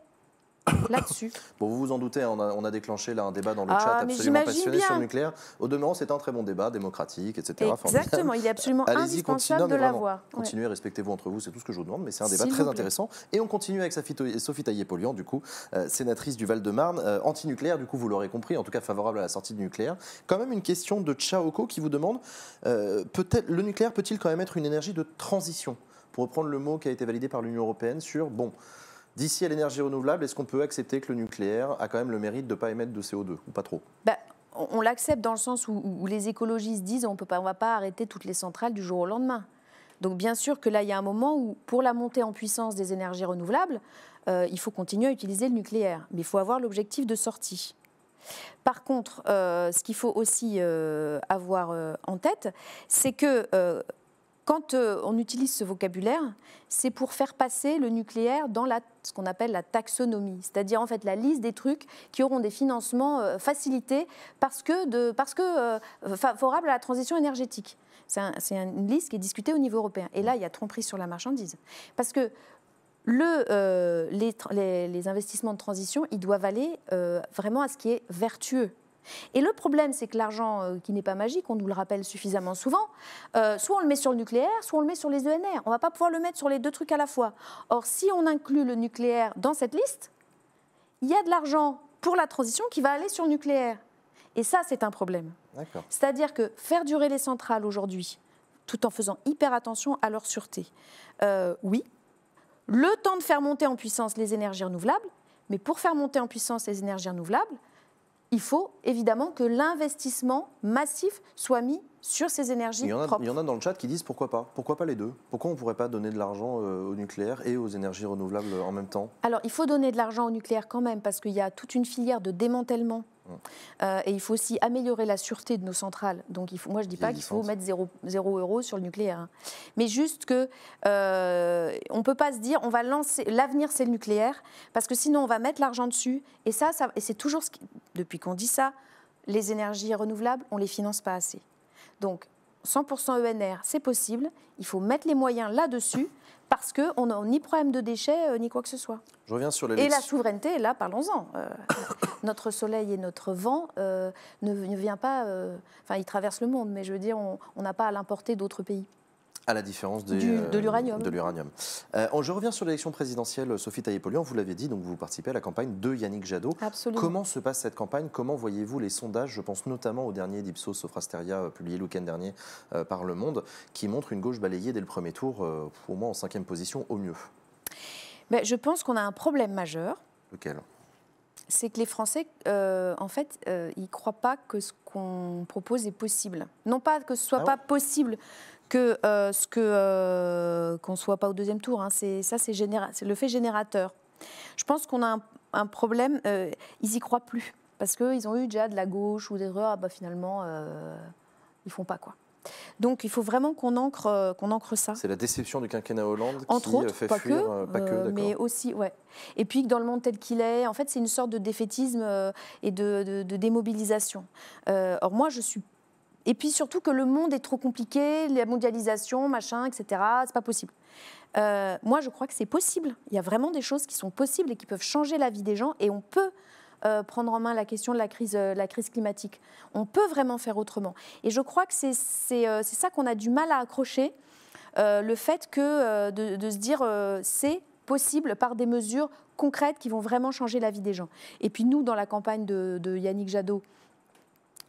là-dessus. bon, vous vous en doutez, hein, on a, déclenché là un débat dans le ah, chat absolument passionné sur le nucléaire. Au demeurant, c'est un très bon débat démocratique, etc. Exactement, il est absolument indispensable de l'avoir. Continuez, respectez-vous entre vous, c'est tout ce que je vous demande, mais c'est un débat très intéressant. Et on continue avec Sophie Taillé-Polian, du coup, euh, sénatrice du Val-de-Marne, euh, anti-nucléaire, du coup, vous l'aurez compris, en tout cas favorable à la sortie du nucléaire. Quand même une question de Chaoko qui vous demande euh, peut-être le nucléaire peut-il quand même être une énergie de transition pour reprendre le mot qui a été validé par l'Union européenne sur, bon, D'ici à l'énergie renouvelable, est-ce qu'on peut accepter que le nucléaire a quand même le mérite de ne pas émettre de CO2 ou pas trop bah, On l'accepte dans le sens où, les écologistes disent on ne va pas arrêter toutes les centrales du jour au lendemain. Donc bien sûr que là, il y a un moment où, pour la montée en puissance des énergies renouvelables, euh, il faut continuer à utiliser le nucléaire, mais il faut avoir l'objectif de sortie. Par contre, euh, ce qu'il faut aussi euh, avoir en tête, c'est que quand euh, on utilise ce vocabulaire, c'est pour faire passer le nucléaire dans ce qu'on appelle la taxonomie, c'est-à-dire en fait la liste des trucs qui auront des financements euh, facilités parce que, de, euh, favorables à la transition énergétique. C'est une liste qui est discutée au niveau européen. Et là, il y a tromperie sur la marchandise. Parce que les, investissements de transition, ils doivent aller vraiment à ce qui est vertueux. Et le problème, c'est que l'argent euh, qui n'est pas magique, on nous le rappelle suffisamment souvent, euh, soit on le met sur le nucléaire, soit on le met sur les ENR. On ne va pas pouvoir le mettre sur les deux trucs à la fois. Or, si on inclut le nucléaire dans cette liste, il y a de l'argent pour la transition qui va aller sur le nucléaire. Et ça, c'est un problème. C'est-à-dire que faire durer les centrales aujourd'hui, tout en faisant hyper attention à leur sûreté, euh, oui, le temps de faire monter en puissance les énergies renouvelables, mais pour faire monter en puissance les énergies renouvelables, il faut évidemment que l'investissement massif soit mis sur ces énergies propres. Il y en a dans le chat qui disent pourquoi pas Pourquoi pas les deux Pourquoi on ne pourrait pas donner de l'argent euh, au nucléaire et aux énergies renouvelables en même temps Alors il faut donner de l'argent au nucléaire quand même parce qu'il y a toute une filière de démantèlement euh, et il faut aussi améliorer la sûreté de nos centrales. Donc moi, je ne dis pas qu'il faut mettre 0, euro euros sur le nucléaire. Hein. Mais juste que euh, on ne peut pas se dire, on va lancer, l'avenir c'est le nucléaire, parce que sinon on va mettre l'argent dessus. Et ça, et c'est toujours ce qui, depuis qu'on dit ça, les énergies renouvelables, on ne les finance pas assez. Donc 100% ENR, c'est possible. Il faut mettre les moyens là-dessus parce qu'on n'a ni problème de déchets, euh, ni quoi que ce soit. Je reviens sur et la souveraineté, là, parlons-en. Euh, notre soleil et notre vent euh, ne, vient pas. Enfin, ils traversent le monde, mais je veux dire, on n'a pas à l'importer d'autres pays. À la différence de euh, l'uranium. De l'uranium. Euh, je reviens sur l'élection présidentielle, euh, Sophie taillé vous l'avez dit, donc vous participez à la campagne de Yannick Jadot. Absolument. Comment se passe cette campagne Comment voyez-vous les sondages Je pense notamment au dernier d'Ipsos sofrasteria publié le end dernier par Le Monde, qui montre une gauche balayée dès le premier tour, au moins en cinquième position au mieux. Mais ben, je pense qu'on a un problème majeur. Lequel c'est que les Français, en fait, ils ne croient pas que ce qu'on propose est possible. Non pas que ce soit ah pas possible que euh, ce que euh, qu'on soit pas au deuxième tour. Hein, c'est ça, c'est le fait générateur. Je pense qu'on a un, problème. Euh, ils y croient plus parce qu'ils ont eu déjà de la gauche ou des erreurs. Ah, bah, finalement, euh, ils font pas quoi. Donc il faut vraiment qu'on ancre, qu'on ancre ça. C'est la déception du quinquennat Hollande Entre qui autres, fait pas fuir, que, pas que mais aussi, ouais. Et puis dans le monde tel qu'il est, en fait, c'est une sorte de défaitisme et de, démobilisation. or moi, je suis et puis surtout que le monde est trop compliqué, la mondialisation, machin, etc. C'est pas possible. Euh, moi, je crois que c'est possible. Il y a vraiment des choses qui sont possibles et qui peuvent changer la vie des gens. Et on peut euh, prendre en main la question de la crise, euh, la crise climatique. On peut vraiment faire autrement. Et je crois que c'est ça qu'on a du mal à accrocher. le fait que de, se dire c'est possible par des mesures concrètes qui vont vraiment changer la vie des gens. Et puis nous, dans la campagne de Yannick Jadot,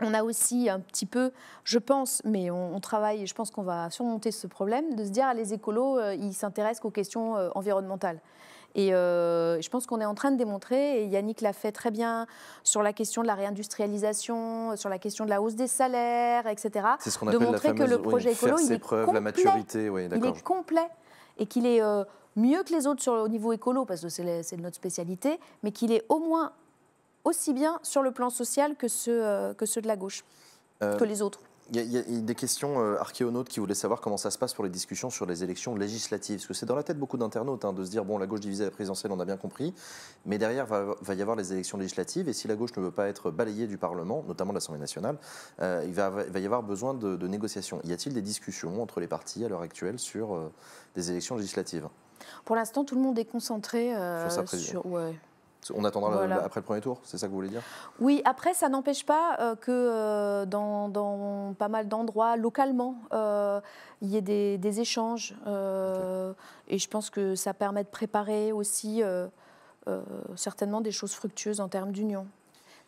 on a aussi un petit peu, je pense, mais on, travaille je pense qu'on va surmonter ce problème, de se dire, ah, les écolos, euh, ils s'intéressent qu'aux questions euh, environnementales. Et euh, je pense qu'on est en train de démontrer, et Yannick l'a fait très bien sur la question de la réindustrialisation, sur la question de la hausse des salaires, etc. C'est ce qu'on appelle de montrer que le projet écolo, il est, preuves, complet, la maturité, il est complet et qu'il est mieux que les autres sur, au niveau écolo, parce que c'est notre spécialité, mais qu'il est au moins aussi bien sur le plan social que ceux, euh, que ceux de la gauche, euh, que les autres. Il y, a des questions euh, archéonautes qui voulaient savoir comment ça se passe pour les discussions sur les élections législatives. Parce que c'est dans la tête beaucoup d'internautes hein, de se dire bon, la gauche divisée à la présidentielle, on a bien compris. Mais derrière, va, va y avoir les élections législatives. Et si la gauche ne veut pas être balayée du Parlement, notamment de l'Assemblée nationale, il, va, y avoir besoin de, négociations. Y a-t-il des discussions entre les partis à l'heure actuelle sur des élections législatives Pour l'instant, tout le monde est concentré sur. On attendra après le premier tour, c'est ça que vous voulez dire Oui, après, ça n'empêche pas euh, que euh, dans, pas mal d'endroits, localement, euh, il y ait des, échanges. Et je pense que ça permet de préparer aussi certainement des choses fructueuses en termes d'union.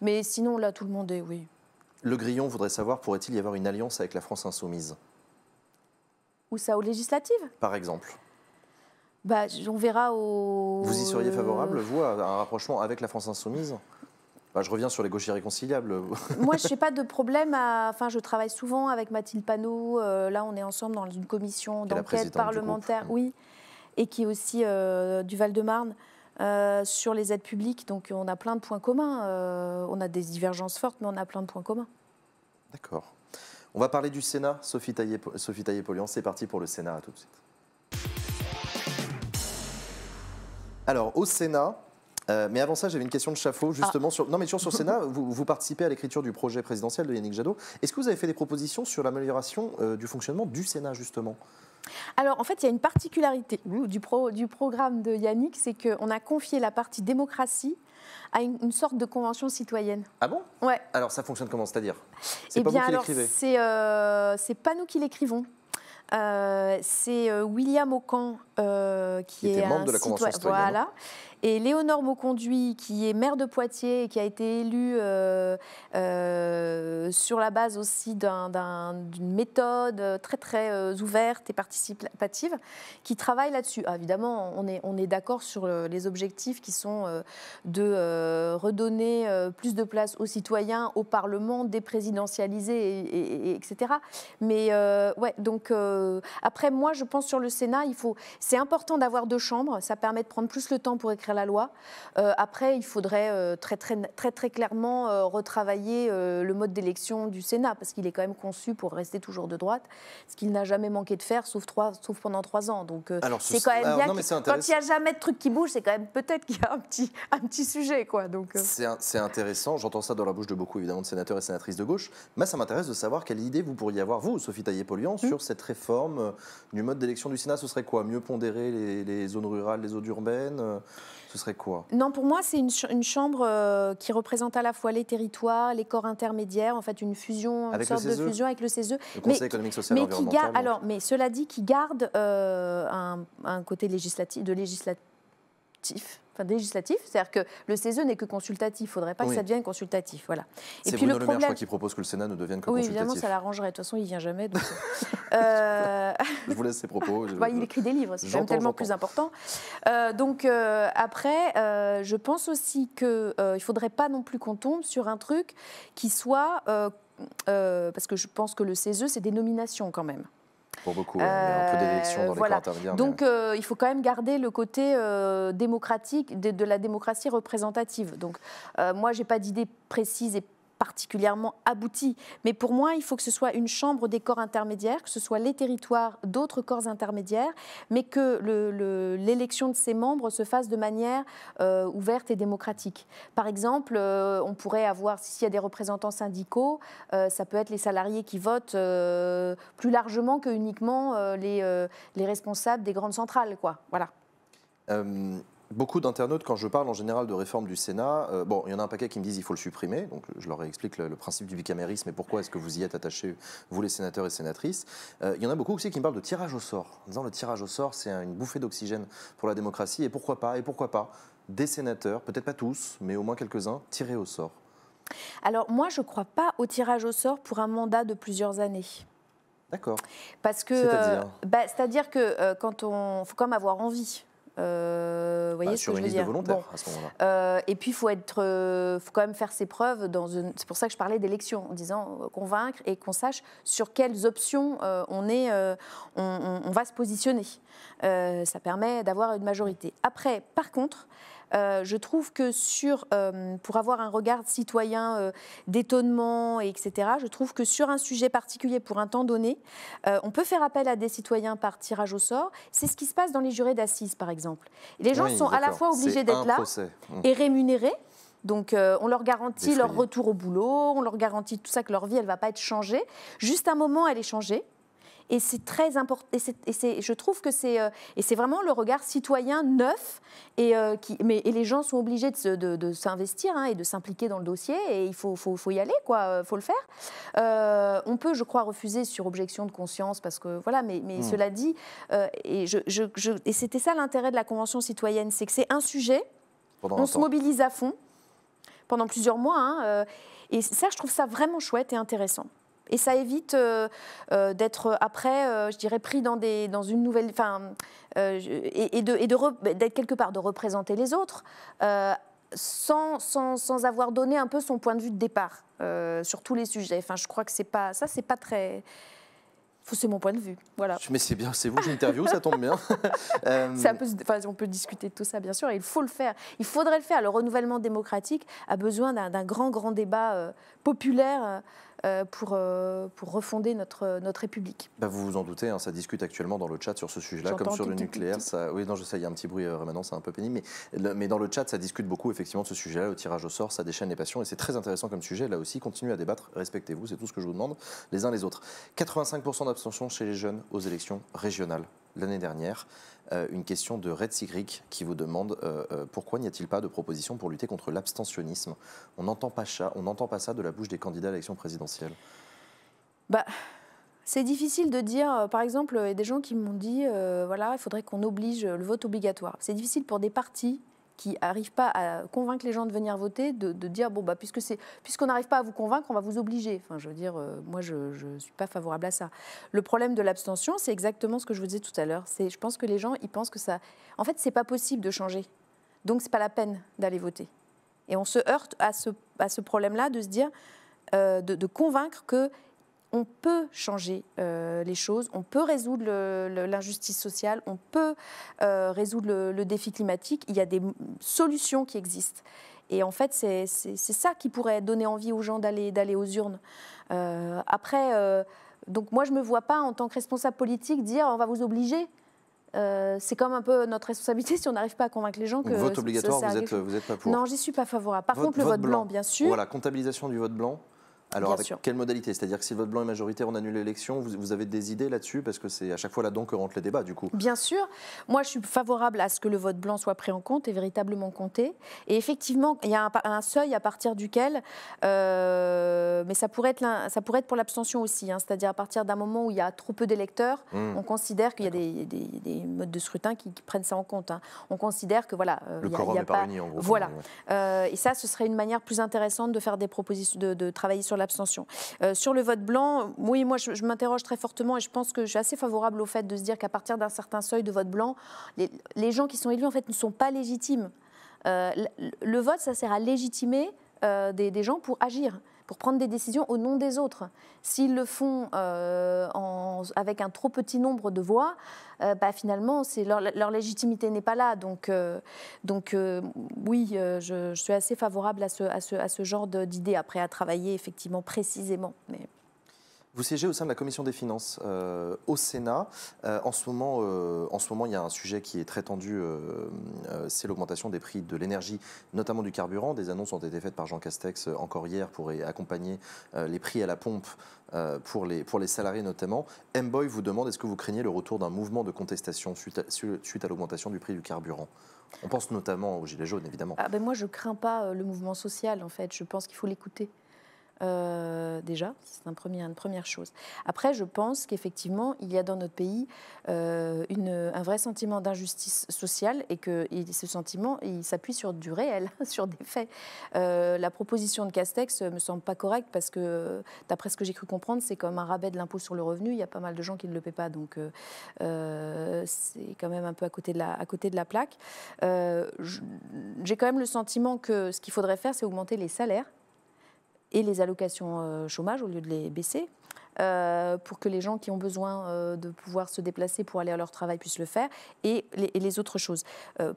Mais sinon, là, tout le monde est, oui. Le Grillon voudrait savoir, pourrait-il y avoir une alliance avec la France insoumise Ou ça, aux législatives Par exemple. Bah, on verra au. Vous y seriez favorable, vous, à un rapprochement avec la France Insoumise bah, je reviens sur les gauchers irréconciliables. – Moi, je n'ai pas de problème. Enfin, je travaille souvent avec Mathilde Panot. Euh, là, on est ensemble dans une commission d'enquête parlementaire, mm. oui, et qui est aussi euh, du Val-de-Marne. Euh, sur les aides publiques, donc on a plein de points communs. on a des divergences fortes, mais on a plein de points communs. D'accord. On va parler du Sénat. Sophie taillé pollian c'est parti pour le Sénat. À tout de suite. Alors, au Sénat, euh, mais avant ça, j'avais une question de Chafaud, ah. justement. Sur, non, mais sur le Sénat, vous, participez à l'écriture du projet présidentiel de Yannick Jadot. Est-ce que vous avez fait des propositions sur l'amélioration euh, du fonctionnement du Sénat, justement alors en fait, il y a une particularité du, du programme de Yannick, c'est qu'on a confié la partie démocratie à une, sorte de convention citoyenne. Ah bon Ouais. Alors ça fonctionne comment, c'est-à-dire C'est eh pas vous qui l'écrivez euh, C'est pas nous qui l'écrivons. Euh, c'est euh, William Ocan euh, qui, qui, est membre de la Convention voilà, et Léonore Mauconduit, qui est maire de Poitiers et qui a été élue euh, euh, sur la base aussi d'une méthode euh, très très ouverte et participative, qui travaille là-dessus. Ah, évidemment, on est, on est d'accord sur les objectifs qui sont de redonner plus de place aux citoyens, au Parlement, déprésidentialiser, et, etc. Mais ouais, donc après, moi, je pense sur le Sénat, il faut, c'est important d'avoir deux chambres, ça permet de prendre plus le temps pour écrire la loi. Euh, après, il faudrait euh, très, très, très, très clairement euh, retravailler le mode d'élection du Sénat, parce qu'il est quand même conçu pour rester toujours de droite, ce qu'il n'a jamais manqué de faire, sauf, trois, pendant trois ans. Donc, ah, c'est quand même bien. quand il n'y a jamais de truc qui bouge, c'est quand même peut-être qu'il y a un petit, un petit sujet. quoi. Donc, C'est intéressant. J'entends ça dans la bouche de beaucoup, évidemment, de sénateurs et sénatrices de gauche. mais ça m'intéresse de savoir quelle idée vous pourriez avoir, vous, Sophie taillé polluant hum. sur cette réforme du mode d'élection du Sénat. Ce serait quoi Mieux pondérer les, les zones rurales, les zones urbaines ce serait quoi Non, pour moi, c'est une, chambre euh, qui représente à la fois les territoires, les corps intermédiaires, en fait, une fusion, une sorte de e e fusion avec le CESE. E. Le mais, économique, social mais Qui mais cela dit, qui garde euh, un, côté de législatif enfin législatif, c'est-à-dire que le CESE n'est que consultatif, il ne faudrait pas que ça devienne consultatif. Voilà. Et puis le, problème... Le Maire, je crois, qui propose que le Sénat ne devienne que consultatif. Oui, évidemment, ça l'arrangerait, de toute façon, il ne vient jamais. Euh, euh, je vous laisse ses propos. il écrit des livres, c'est tellement plus important. Euh, donc après, je pense aussi qu'il ne faudrait pas non plus qu'on tombe sur un truc qui soit... parce que je pense que le CESE, c'est des nominations quand même. Pour beaucoup, Donc euh, il faut quand même garder le côté euh, démocratique de, la démocratie représentative. Donc euh, moi, je n'ai pas d'idée précise et particulièrement abouti. Mais pour moi, il faut que ce soit une chambre des corps intermédiaires, que ce soit les territoires d'autres corps intermédiaires, mais que l'élection de ses membres se fasse de manière euh, ouverte et démocratique. Par exemple, euh, on pourrait avoir, s'il y a des représentants syndicaux, euh, ça peut être les salariés qui votent plus largement que uniquement les, les, responsables des grandes centrales. Quoi. Voilà. Beaucoup d'internautes, quand je parle en général de réforme du Sénat, euh, bon, il y en a un paquet qui me disent il faut le supprimer, donc je leur explique le, principe du bicamérisme et pourquoi est-ce que vous y êtes attachés, vous les sénateurs et sénatrices. Euh, il y en a beaucoup aussi qui me parlent de tirage au sort, le tirage au sort c'est une bouffée d'oxygène pour la démocratie, et pourquoi pas, et pourquoi pas, des sénateurs, peut-être pas tous, mais au moins quelques-uns, tirés au sort. Alors moi je ne crois pas au tirage au sort pour un mandat de plusieurs années. D'accord. Parce que, c'est-à-dire, euh, bah, que quand on, faut quand même avoir envie euh, voyez bah, ce sur que une je euh, et puis, il faut, être, euh, quand même faire ses preuves. Dans une... C'est pour ça que je parlais d'élection, en disant convaincre et qu'on sache sur quelles options on, est, on, on, va se positionner. ça permet d'avoir une majorité. Après, par contre, euh, je trouve que sur, euh, pour avoir un regard citoyen euh, d'étonnement, etc., je trouve que sur un sujet particulier, pour un temps donné, on peut faire appel à des citoyens par tirage au sort. C'est ce qui se passe dans les jurés d'assises, par exemple. Les gens sont à la fois obligés d'être là mmh. et rémunérés. Donc on leur garantit leur retour au boulot, on leur garantit tout ça que leur vie elle va pas être changée. Juste un moment elle est changée et c'est très important. Et, je trouve que c'est euh, et c'est vraiment le regard citoyen neuf. Et, euh, qui, mais, et les gens sont obligés de, s'investir hein, et de s'impliquer dans le dossier. Et il faut, faut, faut y aller, quoi. Euh, faut le faire. on peut, je crois, refuser sur objection de conscience parce que voilà. Mais, mais mmh. cela dit, et, je, je, je, et c'était ça l'intérêt de la convention citoyenne, c'est que c'est un sujet. on se mobilise à fond pendant plusieurs mois. Hein, et ça, je trouve ça vraiment chouette et intéressant et ça évite euh, euh, d'être après, euh, je dirais, pris dans, des, dans une nouvelle. Enfin, et, de, et de d'être quelque part, de représenter les autres. Sans, sans, sans, avoir donné un peu son point de vue de départ sur tous les sujets. Enfin, je crois que c'est pas ça, c'est pas très. C'est mon point de vue, voilà. Mais c'est bien, c'est vous que j'interviewe, ça tombe bien. un enfin, on peut discuter de tout ça, bien sûr, et il faut le faire. Il faudrait le faire. Le renouvellement démocratique a besoin d'un grand, grand débat populaire euh, pour, euh, pour refonder notre, notre République. Bah, vous vous en doutez, hein, ça discute actuellement dans le chat sur ce sujet-là, comme sur le nucléaire. ça... Oui, non, je sais, il y a un petit bruit euh, maintenant, c'est un peu pénible, mais, mais dans le chat, ça discute beaucoup effectivement de ce sujet-là, le tirage au sort, ça déchaîne les passions, et c'est très intéressant comme sujet. Là aussi, continuez à débattre, respectez-vous, c'est tout ce que je vous demande, les uns les autres. 85% d'abstention chez les jeunes aux élections régionales l'année dernière. Euh, une question de Red Sigric qui vous demande euh, euh, pourquoi n'y a-t-il pas de proposition pour lutter contre l'abstentionnisme On n'entend pas ça, on pas ça de la bouche des candidats à l'élection présidentielle. Bah, c'est difficile de dire, par exemple, il y a des gens qui m'ont dit, voilà, il faudrait qu'on oblige le vote obligatoire. C'est difficile pour des partis qui n'arrivent pas à convaincre les gens de venir voter, de, dire bon bah puisque c'est puisqu'on n'arrive pas à vous convaincre, on va vous obliger. Enfin, je veux dire, euh, moi je ne suis pas favorable à ça. Le problème de l'abstention, c'est exactement ce que je vous disais tout à l'heure. C'est je pense que les gens ils pensent que ça, en fait, c'est pas possible de changer. Donc c'est pas la peine d'aller voter. Et on se heurte à ce à ce problème-là de se dire euh, de, de convaincre que on peut changer euh, les choses, on peut résoudre l'injustice sociale, on peut euh, résoudre le, défi climatique, il y a des solutions qui existent. Et en fait, c'est ça qui pourrait donner envie aux gens d'aller aux urnes. Euh, après, donc moi, je ne me vois pas en tant que responsable politique dire on va vous obliger. c'est comme un peu notre responsabilité si on n'arrive pas à convaincre les gens que. vote obligatoire, vous n'êtes pas pour. Non, j'y suis pas favorable. Par contre, le vote, blanc, blanc, bien sûr. Voilà, comptabilisation du vote blanc. Alors, avec quelle modalité C'est-à-dire que si le vote blanc est majoritaire, on annule l'élection. Vous, avez des idées là-dessus Parce que c'est à chaque fois là-dedans que rentrent les débats, du coup. Bien sûr. Moi, je suis favorable à ce que le vote blanc soit pris en compte et véritablement compté. Et effectivement, il y a un, seuil à partir duquel, euh, mais ça pourrait être, ça pourrait être pour l'abstention aussi, hein. c'est-à-dire à partir d'un moment où il y a trop peu d'électeurs, mmh. on considère qu'il y a des, modes de scrutin qui, prennent ça en compte. Hein. On considère que voilà, euh, le il n'y a, pas, en gros, voilà. Euh, et ça, ce serait une manière plus intéressante de faire des propositions, de travailler sur la euh, sur le vote blanc, oui, moi, je, m'interroge très fortement et je pense que je suis assez favorable au fait de se dire qu'à partir d'un certain seuil de vote blanc, les, gens qui sont élus, en fait, ne sont pas légitimes. Euh, le vote, ça sert à légitimer euh, des, gens pour agir pour prendre des décisions au nom des autres. S'ils le font euh, avec un trop petit nombre de voix, euh, bah, finalement, leur, légitimité n'est pas là. Donc, euh, donc oui, je, suis assez favorable à ce, à ce, genre d'idée, après à travailler effectivement précisément. Mais... Vous siégez au sein de la commission des finances euh, au Sénat. Euh, en, ce moment, euh, en ce moment, il y a un sujet qui est très tendu, c'est l'augmentation des prix de l'énergie, notamment du carburant. Des annonces ont été faites par Jean Castex encore hier pour accompagner les prix à la pompe pour, les, pour les salariés notamment. M-Boy vous demande, est-ce que vous craignez le retour d'un mouvement de contestation suite à, l'augmentation du prix du carburant on pense notamment aux Gilets jaunes, évidemment. Ah ben moi, je ne crains pas le mouvement social, en fait. Je pense qu'il faut l'écouter. Euh, déjà, c'est un premier, une première chose. Après, je pense qu'effectivement, il y a dans notre pays euh, un vrai sentiment d'injustice sociale et que ce sentiment, il s'appuie sur du réel, sur des faits. Euh, la proposition de Castex me semble pas correcte parce que, d'après ce que j'ai cru comprendre, c'est comme un rabais de l'impôt sur le revenu. Il y a pas mal de gens qui ne le paient pas, donc c'est quand même un peu à côté de la, à côté de la plaque. j'ai quand même le sentiment que ce qu'il faudrait faire, c'est augmenter les salaires et les allocations euh, chômage au lieu de les baisser. Euh, pour que les gens qui ont besoin euh, de pouvoir se déplacer pour aller à leur travail puissent le faire, et les, autres choses.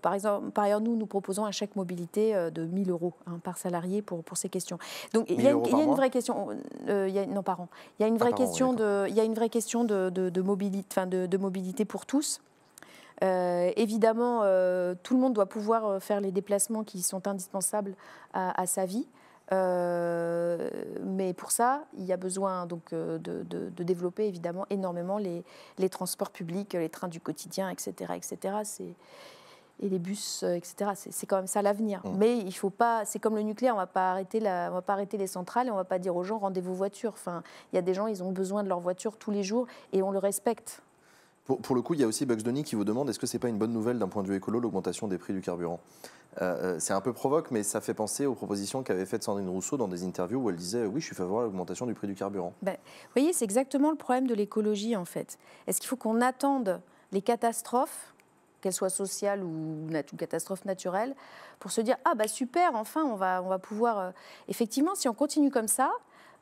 par, exemple, par ailleurs, nous, nous proposons un chèque mobilité de 1000 euros hein, par salarié pour, pour ces questions. Donc il y, a une vraie question, non par an, il y a une ah, vraie question, de, il y a une vraie question de, mobilité, de, de, mobilité pour tous. évidemment, tout le monde doit pouvoir faire les déplacements qui sont indispensables à, à sa vie. Euh, mais pour ça, il y a besoin donc, euh, de, développer évidemment énormément les, transports publics, les trains du quotidien, etc. etc. Et les bus, euh, etc. C'est quand même ça l'avenir. Mmh. Mais il faut pas. C'est comme le nucléaire. On va pas arrêter on va pas arrêter les centrales et on va pas dire aux gens rendez-vous voiture. Enfin, il y a des gens, ils ont besoin de leur voiture tous les jours et on le respecte. Pour, le coup, il y a aussi Bugs qui vous demande est-ce que c'est pas une bonne nouvelle d'un point de vue écolo l'augmentation des prix du carburant euh, euh, c'est un peu provoque, mais ça fait penser aux propositions qu'avait faites Sandrine Rousseau dans des interviews où elle disait euh, Oui, je suis favorable à l'augmentation du prix du carburant. Bah, vous voyez, c'est exactement le problème de l'écologie, en fait. Est-ce qu'il faut qu'on attende les catastrophes qu'elles soient sociales ou catastrophes naturelles, pour se dire ah bah super enfin on va on va pouvoir effectivement si on continue comme ça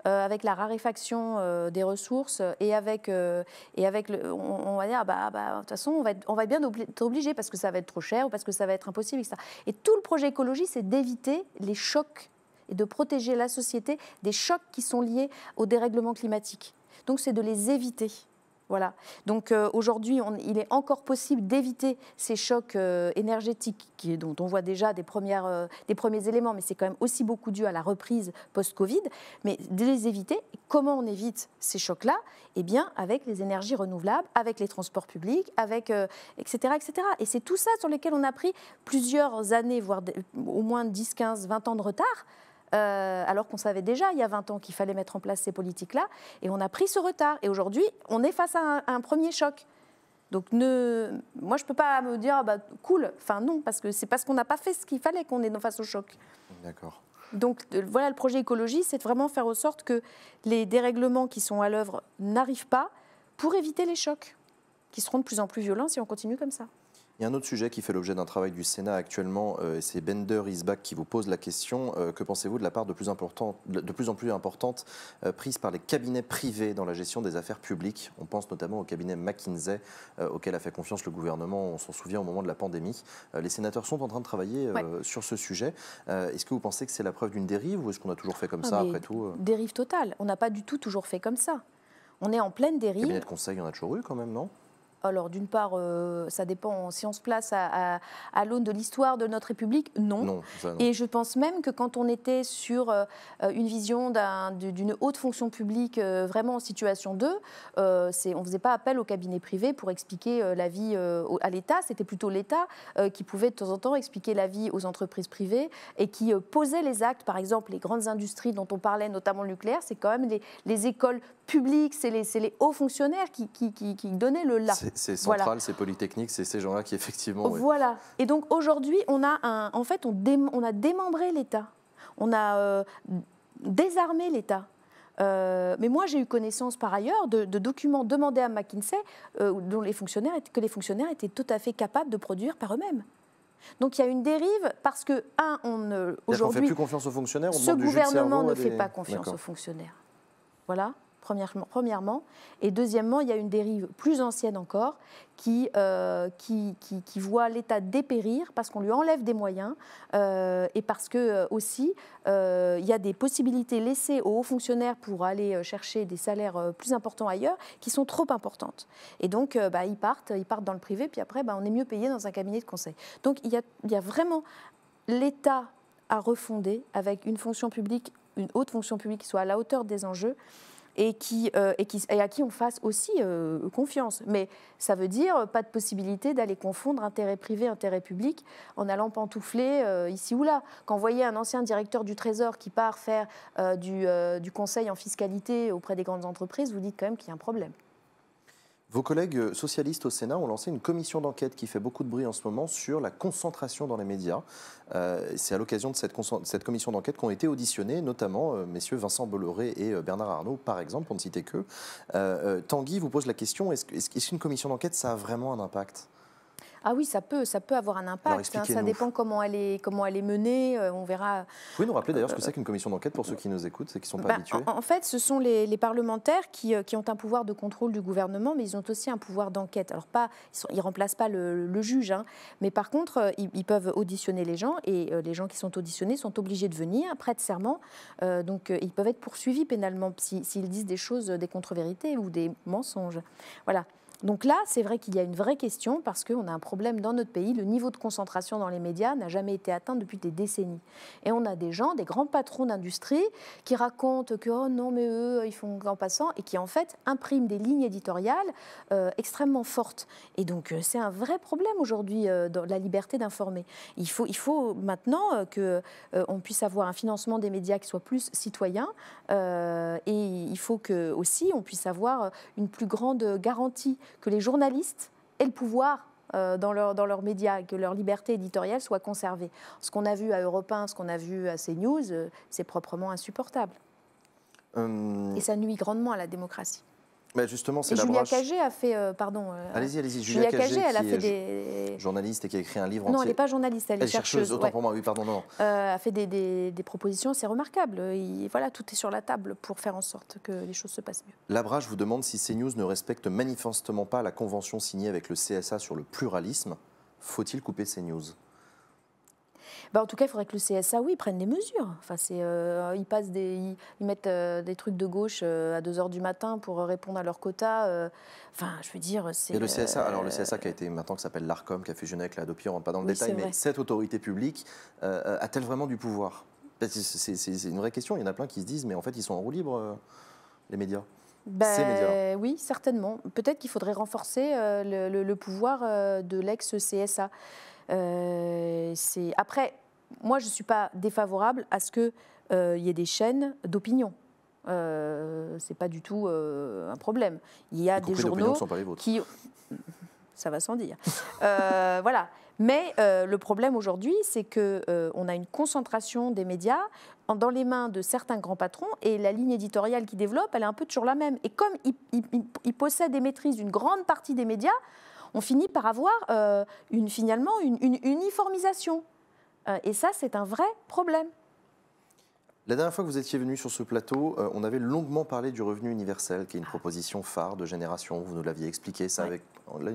euh, avec la raréfaction euh, des ressources et avec, euh, et avec on, va dire, ah bah, ah bah, de toute façon, on va, être, on va être bien obligé parce que ça va être trop cher ou parce que ça va être impossible, etc. Et tout le projet écologie, c'est d'éviter les chocs et de protéger la société des chocs qui sont liés au dérèglement climatique. Donc c'est de les éviter. Voilà. Donc euh, aujourd'hui, il est encore possible d'éviter ces chocs euh, énergétiques dont on voit déjà euh, des, premiers éléments, mais c'est quand même aussi beaucoup dû à la reprise post-Covid. Mais de les éviter, comment on évite ces chocs-là Eh bien, avec les énergies renouvelables, avec les transports publics, avec etc., etc. Et c'est tout ça sur lesquels on a pris plusieurs années, voire au moins 10, 15, 20 ans de retard euh, alors qu'on savait déjà il y a 20 ans qu'il fallait mettre en place ces politiques-là, et on a pris ce retard. Et aujourd'hui, on est face à un, premier choc. Donc moi je ne peux pas me dire ah bah, cool, enfin non, parce que c'est parce qu'on n'a pas fait ce qu'il fallait qu'on est face au choc. D'accord. Donc voilà, le projet écologie, c'est vraiment faire en sorte que les dérèglements qui sont à l'œuvre n'arrivent pas pour éviter les chocs qui seront de plus en plus violents si on continue comme ça. Il y a un autre sujet qui fait l'objet d'un travail du Sénat actuellement, euh, et c'est Bender Isbach qui vous pose la question. Euh, que pensez-vous de la part de plus, de plus en plus importante euh, prise par les cabinets privés dans la gestion des affaires publiques On pense notamment au cabinet McKinsey, auquel a fait confiance le gouvernement, on s'en souvient, au moment de la pandémie. les sénateurs sont en train de travailler sur ce sujet. est-ce que vous pensez que c'est la preuve d'une dérive ou est-ce qu'on a toujours fait comme ah, ça après tout Dérive totale. On n'a pas du tout toujours fait comme ça. On est en pleine dérive. Le de conseil, il y en a toujours eu quand même, non alors, d'une part, euh, ça dépend si on se place à, l'aune de l'histoire de notre République, non. Et je pense même que quand on était sur euh, une vision d'une haute fonction publique euh, vraiment en situation 2, on ne faisait pas appel au cabinet privé pour expliquer la vie à l'État. C'était plutôt l'État qui pouvait de temps en temps expliquer la vie aux entreprises privées et qui posait les actes. Par exemple, les grandes industries dont on parlait, notamment le nucléaire, c'est quand même les, écoles publiques, c'est les, les, hauts fonctionnaires qui, qui, qui donnaient le là. C'est central, c'est polytechnique, c'est ces gens-là qui effectivement. Voilà. Et donc aujourd'hui, on a un, en fait, on, a démembré l'État, on a euh, désarmé l'État. Euh, mais moi, j'ai eu connaissance par ailleurs de, documents demandés à McKinsey euh, dont les fonctionnaires, que les fonctionnaires étaient tout à fait capables de produire par eux-mêmes. Donc il y a une dérive parce que, un, on aujourd'hui. On fait plus confiance aux fonctionnaires Ce gouvernement ne fait pas confiance aux fonctionnaires. Voilà premièrement, Et deuxièmement, il y a une dérive plus ancienne encore qui, euh, voit l'État dépérir parce qu'on lui enlève des moyens euh, et parce que euh, aussi il y a des possibilités laissées aux hauts fonctionnaires pour aller chercher des salaires plus importants ailleurs qui sont trop importantes. Et donc bah, ils partent, ils partent dans le privé, puis après bah, on est mieux payé dans un cabinet de conseil. Donc il y il y a vraiment l'État à refonder avec une fonction publique, une haute fonction publique qui soit à la hauteur des enjeux euh, et, qui, et, à qui on fasse aussi euh, confiance. Mais ça veut dire euh, pas de possibilité d'aller confondre intérêt privé, intérêt public en allant pantoufler ici ou là. Quand vous voyez un ancien directeur du Trésor qui part faire du, du conseil en fiscalité auprès des grandes entreprises, vous dites quand même qu'il y a un problème. Vos collègues socialistes au Sénat ont lancé une commission d'enquête qui fait beaucoup de bruit en ce moment sur la concentration dans les médias. Euh, c'est à l'occasion de cette, commission d'enquête qu'ont été auditionnés notamment euh, messieurs Vincent Bolloré et euh, Bernard Arnault, par exemple, pour ne citer que. Tanguy vous pose la question est-ce qu'une commission d'enquête, ça a vraiment un impact ah oui, ça peut, ça peut avoir un impact. Hein. ça dépend comment elle est, comment elle est menée. Euh, on verra. Vous pouvez nous rappeler d'ailleurs ce que euh, c'est qu'une commission d'enquête pour ceux qui nous écoutent ceux qui ne sont pas bah, habitués en, fait, ce sont les, parlementaires qui, euh, qui, ont un pouvoir de contrôle du gouvernement, mais ils ont aussi un pouvoir d'enquête. Alors, pas, ils ne remplacent pas le, juge, hein, mais par contre, ils, peuvent auditionner les gens et les gens qui sont auditionnés sont obligés de venir, de serment. donc, ils peuvent être poursuivis pénalement s'ils disent des choses, des contre-vérités ou des mensonges. Voilà. Donc là, c'est vrai qu'il y a une vraie question parce qu'on a un problème dans notre pays. Le niveau de concentration dans les médias n'a jamais été atteint depuis des décennies. Et on a des gens, des grands patrons d'industrie, qui racontent que oh non, mais eux, ils font en passant et qui en fait impriment des lignes éditoriales euh, extrêmement fortes. Et donc, euh, c'est un vrai problème aujourd'hui euh, dans la liberté d'informer. Il faut, il faut maintenant qu'on que on puisse avoir un financement des médias qui soit plus citoyen et il faut que aussi on puisse avoir une plus grande garantie que les journalistes aient le pouvoir euh, dans, dans leurs médias, que leur liberté éditoriale soit conservée. Ce qu'on a vu à Europe ce qu'on a vu à CNews, euh, c'est proprement insupportable. Hum. Et ça nuit grandement à la démocratie. Mais bah, justement, c'est la Julia a fait, euh, pardon. Euh, allez-y, allez-y. Julia, elle a fait des journaliste et qui a écrit un livre. Non, elle n'est pas journaliste, elle, est chercheuse. Euh, a fait des, des, propositions, c'est remarquable. voilà, tout est sur la table pour faire en sorte que les choses se passent mieux. je vous demande si CNews ne respecte manifestement pas la convention signée avec le CSA sur le pluralisme. Faut-il couper CNews bah, en tout cas, il faudrait que le CSA, oui, prenne des mesures. Enfin, euh, ils, passent des, ils, mettent euh, des trucs de gauche euh, à 2h du matin pour répondre à leur quota. Enfin, je veux dire, c'est... le CSA, alors le CSA qui a été maintenant, qui s'appelle l'ARCOM, qui a fusionné avec la on ne rentre pas dans le détail, mais cette autorité publique a-t-elle vraiment du pouvoir c'est une vraie question. Il y en a plein qui se disent, mais en fait, ils sont en roue libre, les médias. Bah, Ces médias. Oui, certainement. Peut-être qu'il faudrait renforcer le, pouvoir de l'ex-CSA. Euh, Après, moi, je ne suis pas défavorable à ce qu'il euh, y ait des chaînes d'opinion. Euh, c'est pas du tout euh, un problème. Il y a des journaux sont pas les qui, ça va sans dire, euh, voilà. Mais le problème aujourd'hui, c'est que on a une concentration des médias dans les mains de certains grands patrons et la ligne éditoriale qu'ils développent, elle est un peu toujours la même. Et comme ils, possèdent et maîtrisent une grande partie des médias, on finit par avoir une, finalement une, uniformisation euh, et ça, c'est un vrai problème. La dernière fois que vous étiez venu sur ce plateau, euh, on avait longuement parlé du revenu universel, qui est une ah. proposition phare de génération. Vous nous l'aviez expliqué, ça ouais.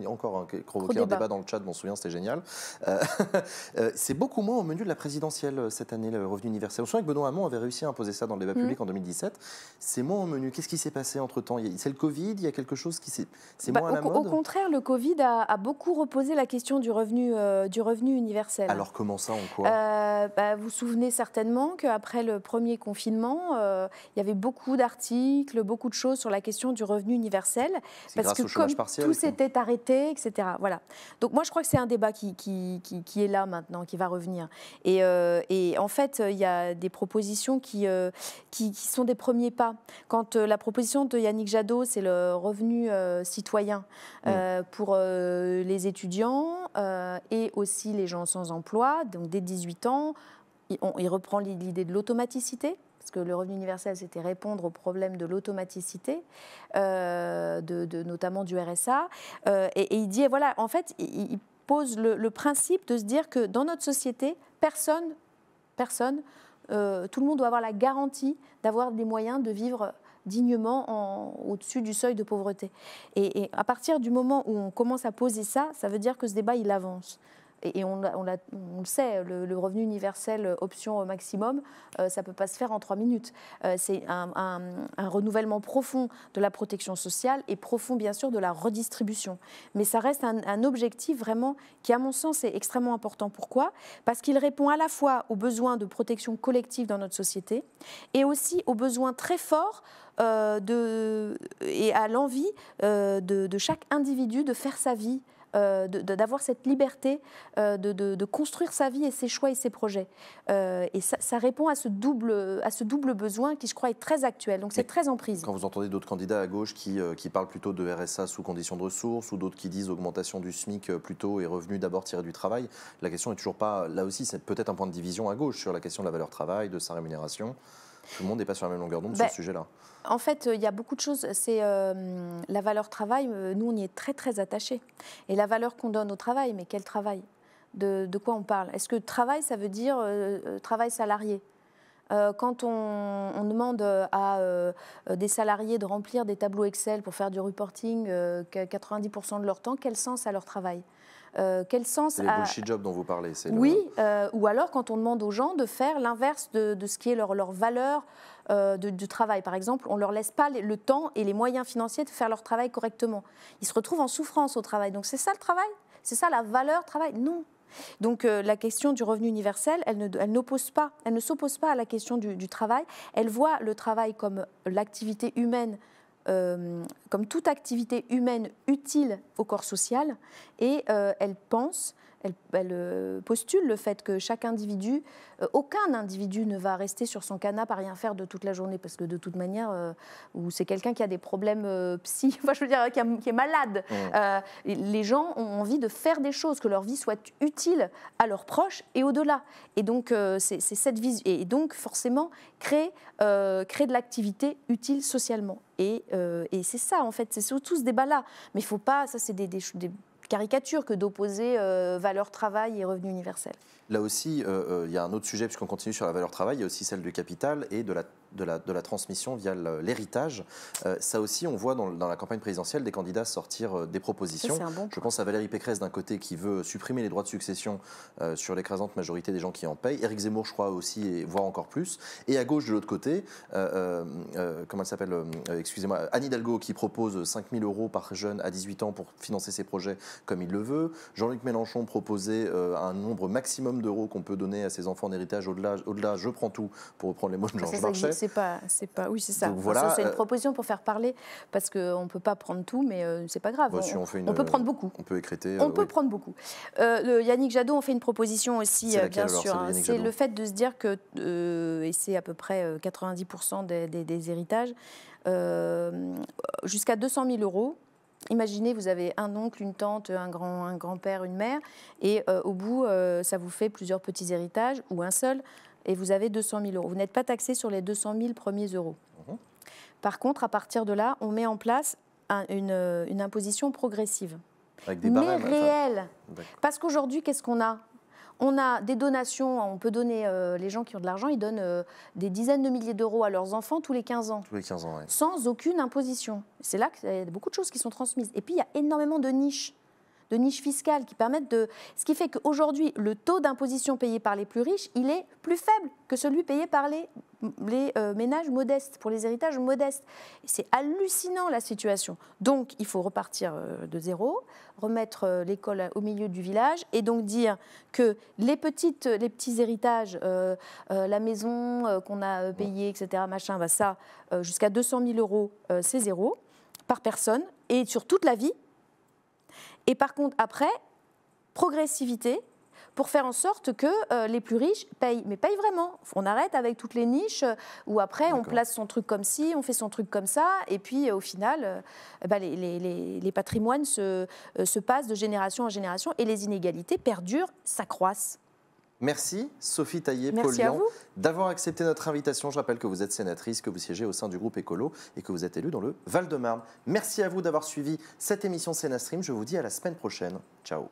encore provoqué un débat. dans le chat, je m'en souviens, c'était génial. Euh, euh, c'est beaucoup moins au menu de la présidentielle cette année, le revenu universel. On se souvient que Benoît Hamon avait réussi à imposer ça dans le débat mm. public en 2017. C'est moins au menu. Qu'est-ce qui s'est passé entre-temps C'est le Covid Il y a quelque chose qui s'est... C'est bah, moins à la mode Au contraire, le Covid a, a beaucoup reposé la question du revenu, du revenu universel. Alors comment ça, en quoi bah, Vous vous souvenez certainement qu'après le premier premier confinement, euh, il y avait beaucoup d'articles, beaucoup de choses sur la question du revenu universel, parce que comme tout s'était arrêté, etc. Voilà. Donc moi, je crois que c'est un débat qui, est là maintenant, qui va revenir. Et, euh, en fait, euh, il y a des propositions qui, sont des premiers pas. Quand la proposition de Yannick Jadot, c'est le revenu citoyen mm. pour les étudiants et aussi les gens sans emploi, donc dès 18 ans, il, reprend l'idée de l'automaticité, parce que le revenu universel, c'était répondre au problème de l'automaticité, euh, notamment du RSA. Euh, et, il dit, voilà, en fait, il, pose le, principe de se dire que dans notre société, personne, personne, euh, tout le monde doit avoir la garantie d'avoir des moyens de vivre dignement au-dessus du seuil de pauvreté. et, à partir du moment où on commence à poser ça, ça veut dire que ce débat, il avance et, on, le sait, le, revenu universel euh, option au maximum, euh, ça ne peut pas se faire en trois minutes. Euh, c'est un, renouvellement profond de la protection sociale et profond, bien sûr, de la redistribution. Mais ça reste un, objectif vraiment qui, à mon sens, est extrêmement important. Pourquoi Parce qu'il répond à la fois aux besoins de protection collective dans notre société et aussi aux besoins très forts et à l'envie de chaque individu de faire sa vie. Euh, d'avoir cette liberté euh, de, de, construire sa vie et ses choix et ses projets. Euh, et ça, répond à ce, double, à ce double besoin qui, je crois, est très actuel. Donc c'est très en prise. Quand vous entendez d'autres candidats à gauche qui, qui parlent plutôt de RSA sous conditions de ressources ou d'autres qui disent augmentation du SMIC plutôt et revenus d'abord tirés du travail, la question n'est toujours pas, là aussi, c'est peut-être un point de division à gauche sur la question de la valeur travail, de sa rémunération. Tout le monde n'est pas sur la même longueur d'onde sur bah, ce sujet-là. En fait, euh, il y a beaucoup de choses. C'est euh, la valeur travail. Euh, nous, on y est très très attachés. Et la valeur qu'on donne au travail, mais quel travail de, quoi on parle Est-ce que travail, ça veut dire travail salarié quand on, demande à des salariés de remplir des tableaux Excel pour faire du reporting 90% de leur temps, quel sens a leur travail euh, quel sens Les bullshit jobs dont vous parlez, c'est Oui, euh, ou alors quand on demande aux gens de faire l'inverse de, ce qui est leur, leur valeur euh, de, du travail, par exemple, on ne leur laisse pas le temps et les moyens financiers de faire leur travail correctement. Ils se retrouvent en souffrance au travail. Donc c'est ça le travail C'est ça la valeur travail Non, donc la question du revenu universel, elle n'oppose pas, elle ne s'oppose pas à la question du, travail. Elle voit le travail comme l'activité humaine euh, comme toute activité humaine utile au corps social et euh, elle pense elle, euh, postule le fait que chaque individu, euh, aucun individu ne va rester sur son canapé à rien faire de toute la journée, parce que de toute manière, euh, ou c'est quelqu'un qui a des problèmes psy, je veux dire, qui, est malade. les gens ont envie de faire des choses, que leur vie soit utile à leurs proches et au-delà. Et donc, c'est cette vision. Et donc, forcément, créer, créer de l'activité utile socialement. Et, c'est ça, en fait, c'est tout ce débat-là. Mais il faut pas, ça c'est des, des, caricature que d'opposer euh, valeur travail et revenu universel. Là aussi, euh, euh, il y a un autre sujet, puisqu'on continue sur la valeur travail, il y a aussi celle du capital et de la de la, transmission via l'héritage. Euh, ça aussi, on voit dans, la campagne présidentielle des candidats sortir euh, des propositions. Je pense à Valérie Pécresse d'un côté qui veut supprimer les droits de succession euh, sur l'écrasante majorité des gens qui en payent. Éric Zemmour, je crois aussi, et voire encore plus. Et à gauche, de l'autre côté, euh, comment elle s'appelle Excusez-moi, Anne Hidalgo qui propose 5 000 euros par jeune à 18 ans pour financer ses projets comme il le veut. Jean-Luc Mélenchon proposait un nombre maximum d'euros qu'on peut donner à ses enfants en héritage au-delà, au-delà, je prends tout, pour reprendre les mots de Georges Marchais c'est pas, c'est pas, oui, c'est ça. c'est une euh, proposition pour faire parler, parce qu'on ne peut pas prendre tout, mais ce euh, c'est pas grave. Bah, on, peut prendre euh, beaucoup. On peut écréter. On peut prendre beaucoup. Yannick Jadot, on fait une proposition aussi, bien sûr. c'est hein. le fait de se dire que, et c'est à peu près 90% des, héritages, jusqu'à 200 000 euros, Imaginez, vous avez un oncle, une tante, un grand, un grand-père, une mère, et au bout, ça vous fait plusieurs petits héritages ou un seul et vous avez 200 000 euros. Vous n'êtes pas taxé sur les 200 000 premiers euros. Mhm. Par contre, à partir de là, on met en place euh, une, imposition progressive. Avec mais réelle. Parce qu'aujourd'hui, qu'est-ce qu'on a on a des donations, on peut donner, euh, les gens qui ont de l'argent, ils donnent euh, des dizaines de milliers d'euros à leurs enfants tous les 15 ans. Tous les 15 ans, Sans aucune imposition. C'est là que beaucoup de choses qui sont transmises. Et puis, il y a énormément de niches de niches fiscales qui permettent de... Ce qui fait qu'aujourd'hui, le taux d'imposition payé par les plus riches, il est plus faible que celui payé par les, euh, ménages modestes, pour les héritages modestes. C'est hallucinant la situation. Donc, il faut repartir euh, de zéro, remettre euh, l'école au milieu du village et donc dire que les, petites, les petits héritages, la maison qu'on a payée, etc., machin, va bah, ça, jusqu'à 200 000 euros, c'est zéro par personne et sur toute la vie, et par contre, après, progressivité pour faire en sorte que euh, les plus riches payent, mais payent vraiment. On arrête avec toutes les niches euh, où après on place son truc comme ci, on fait son truc comme ça, et puis euh, au final, bah, les, patrimoines se passent de génération en génération et les inégalités perdurent, s'accroissent. Merci Sophie Taillé-Polian d'avoir accepté notre invitation. Je rappelle que vous êtes sénatrice, que vous siégez au sein du groupe Écolo et que vous êtes élue dans le Val-de-Marne. Merci à vous d'avoir suivi cette émission Sénastream. Je vous dis à la semaine prochaine. Ciao.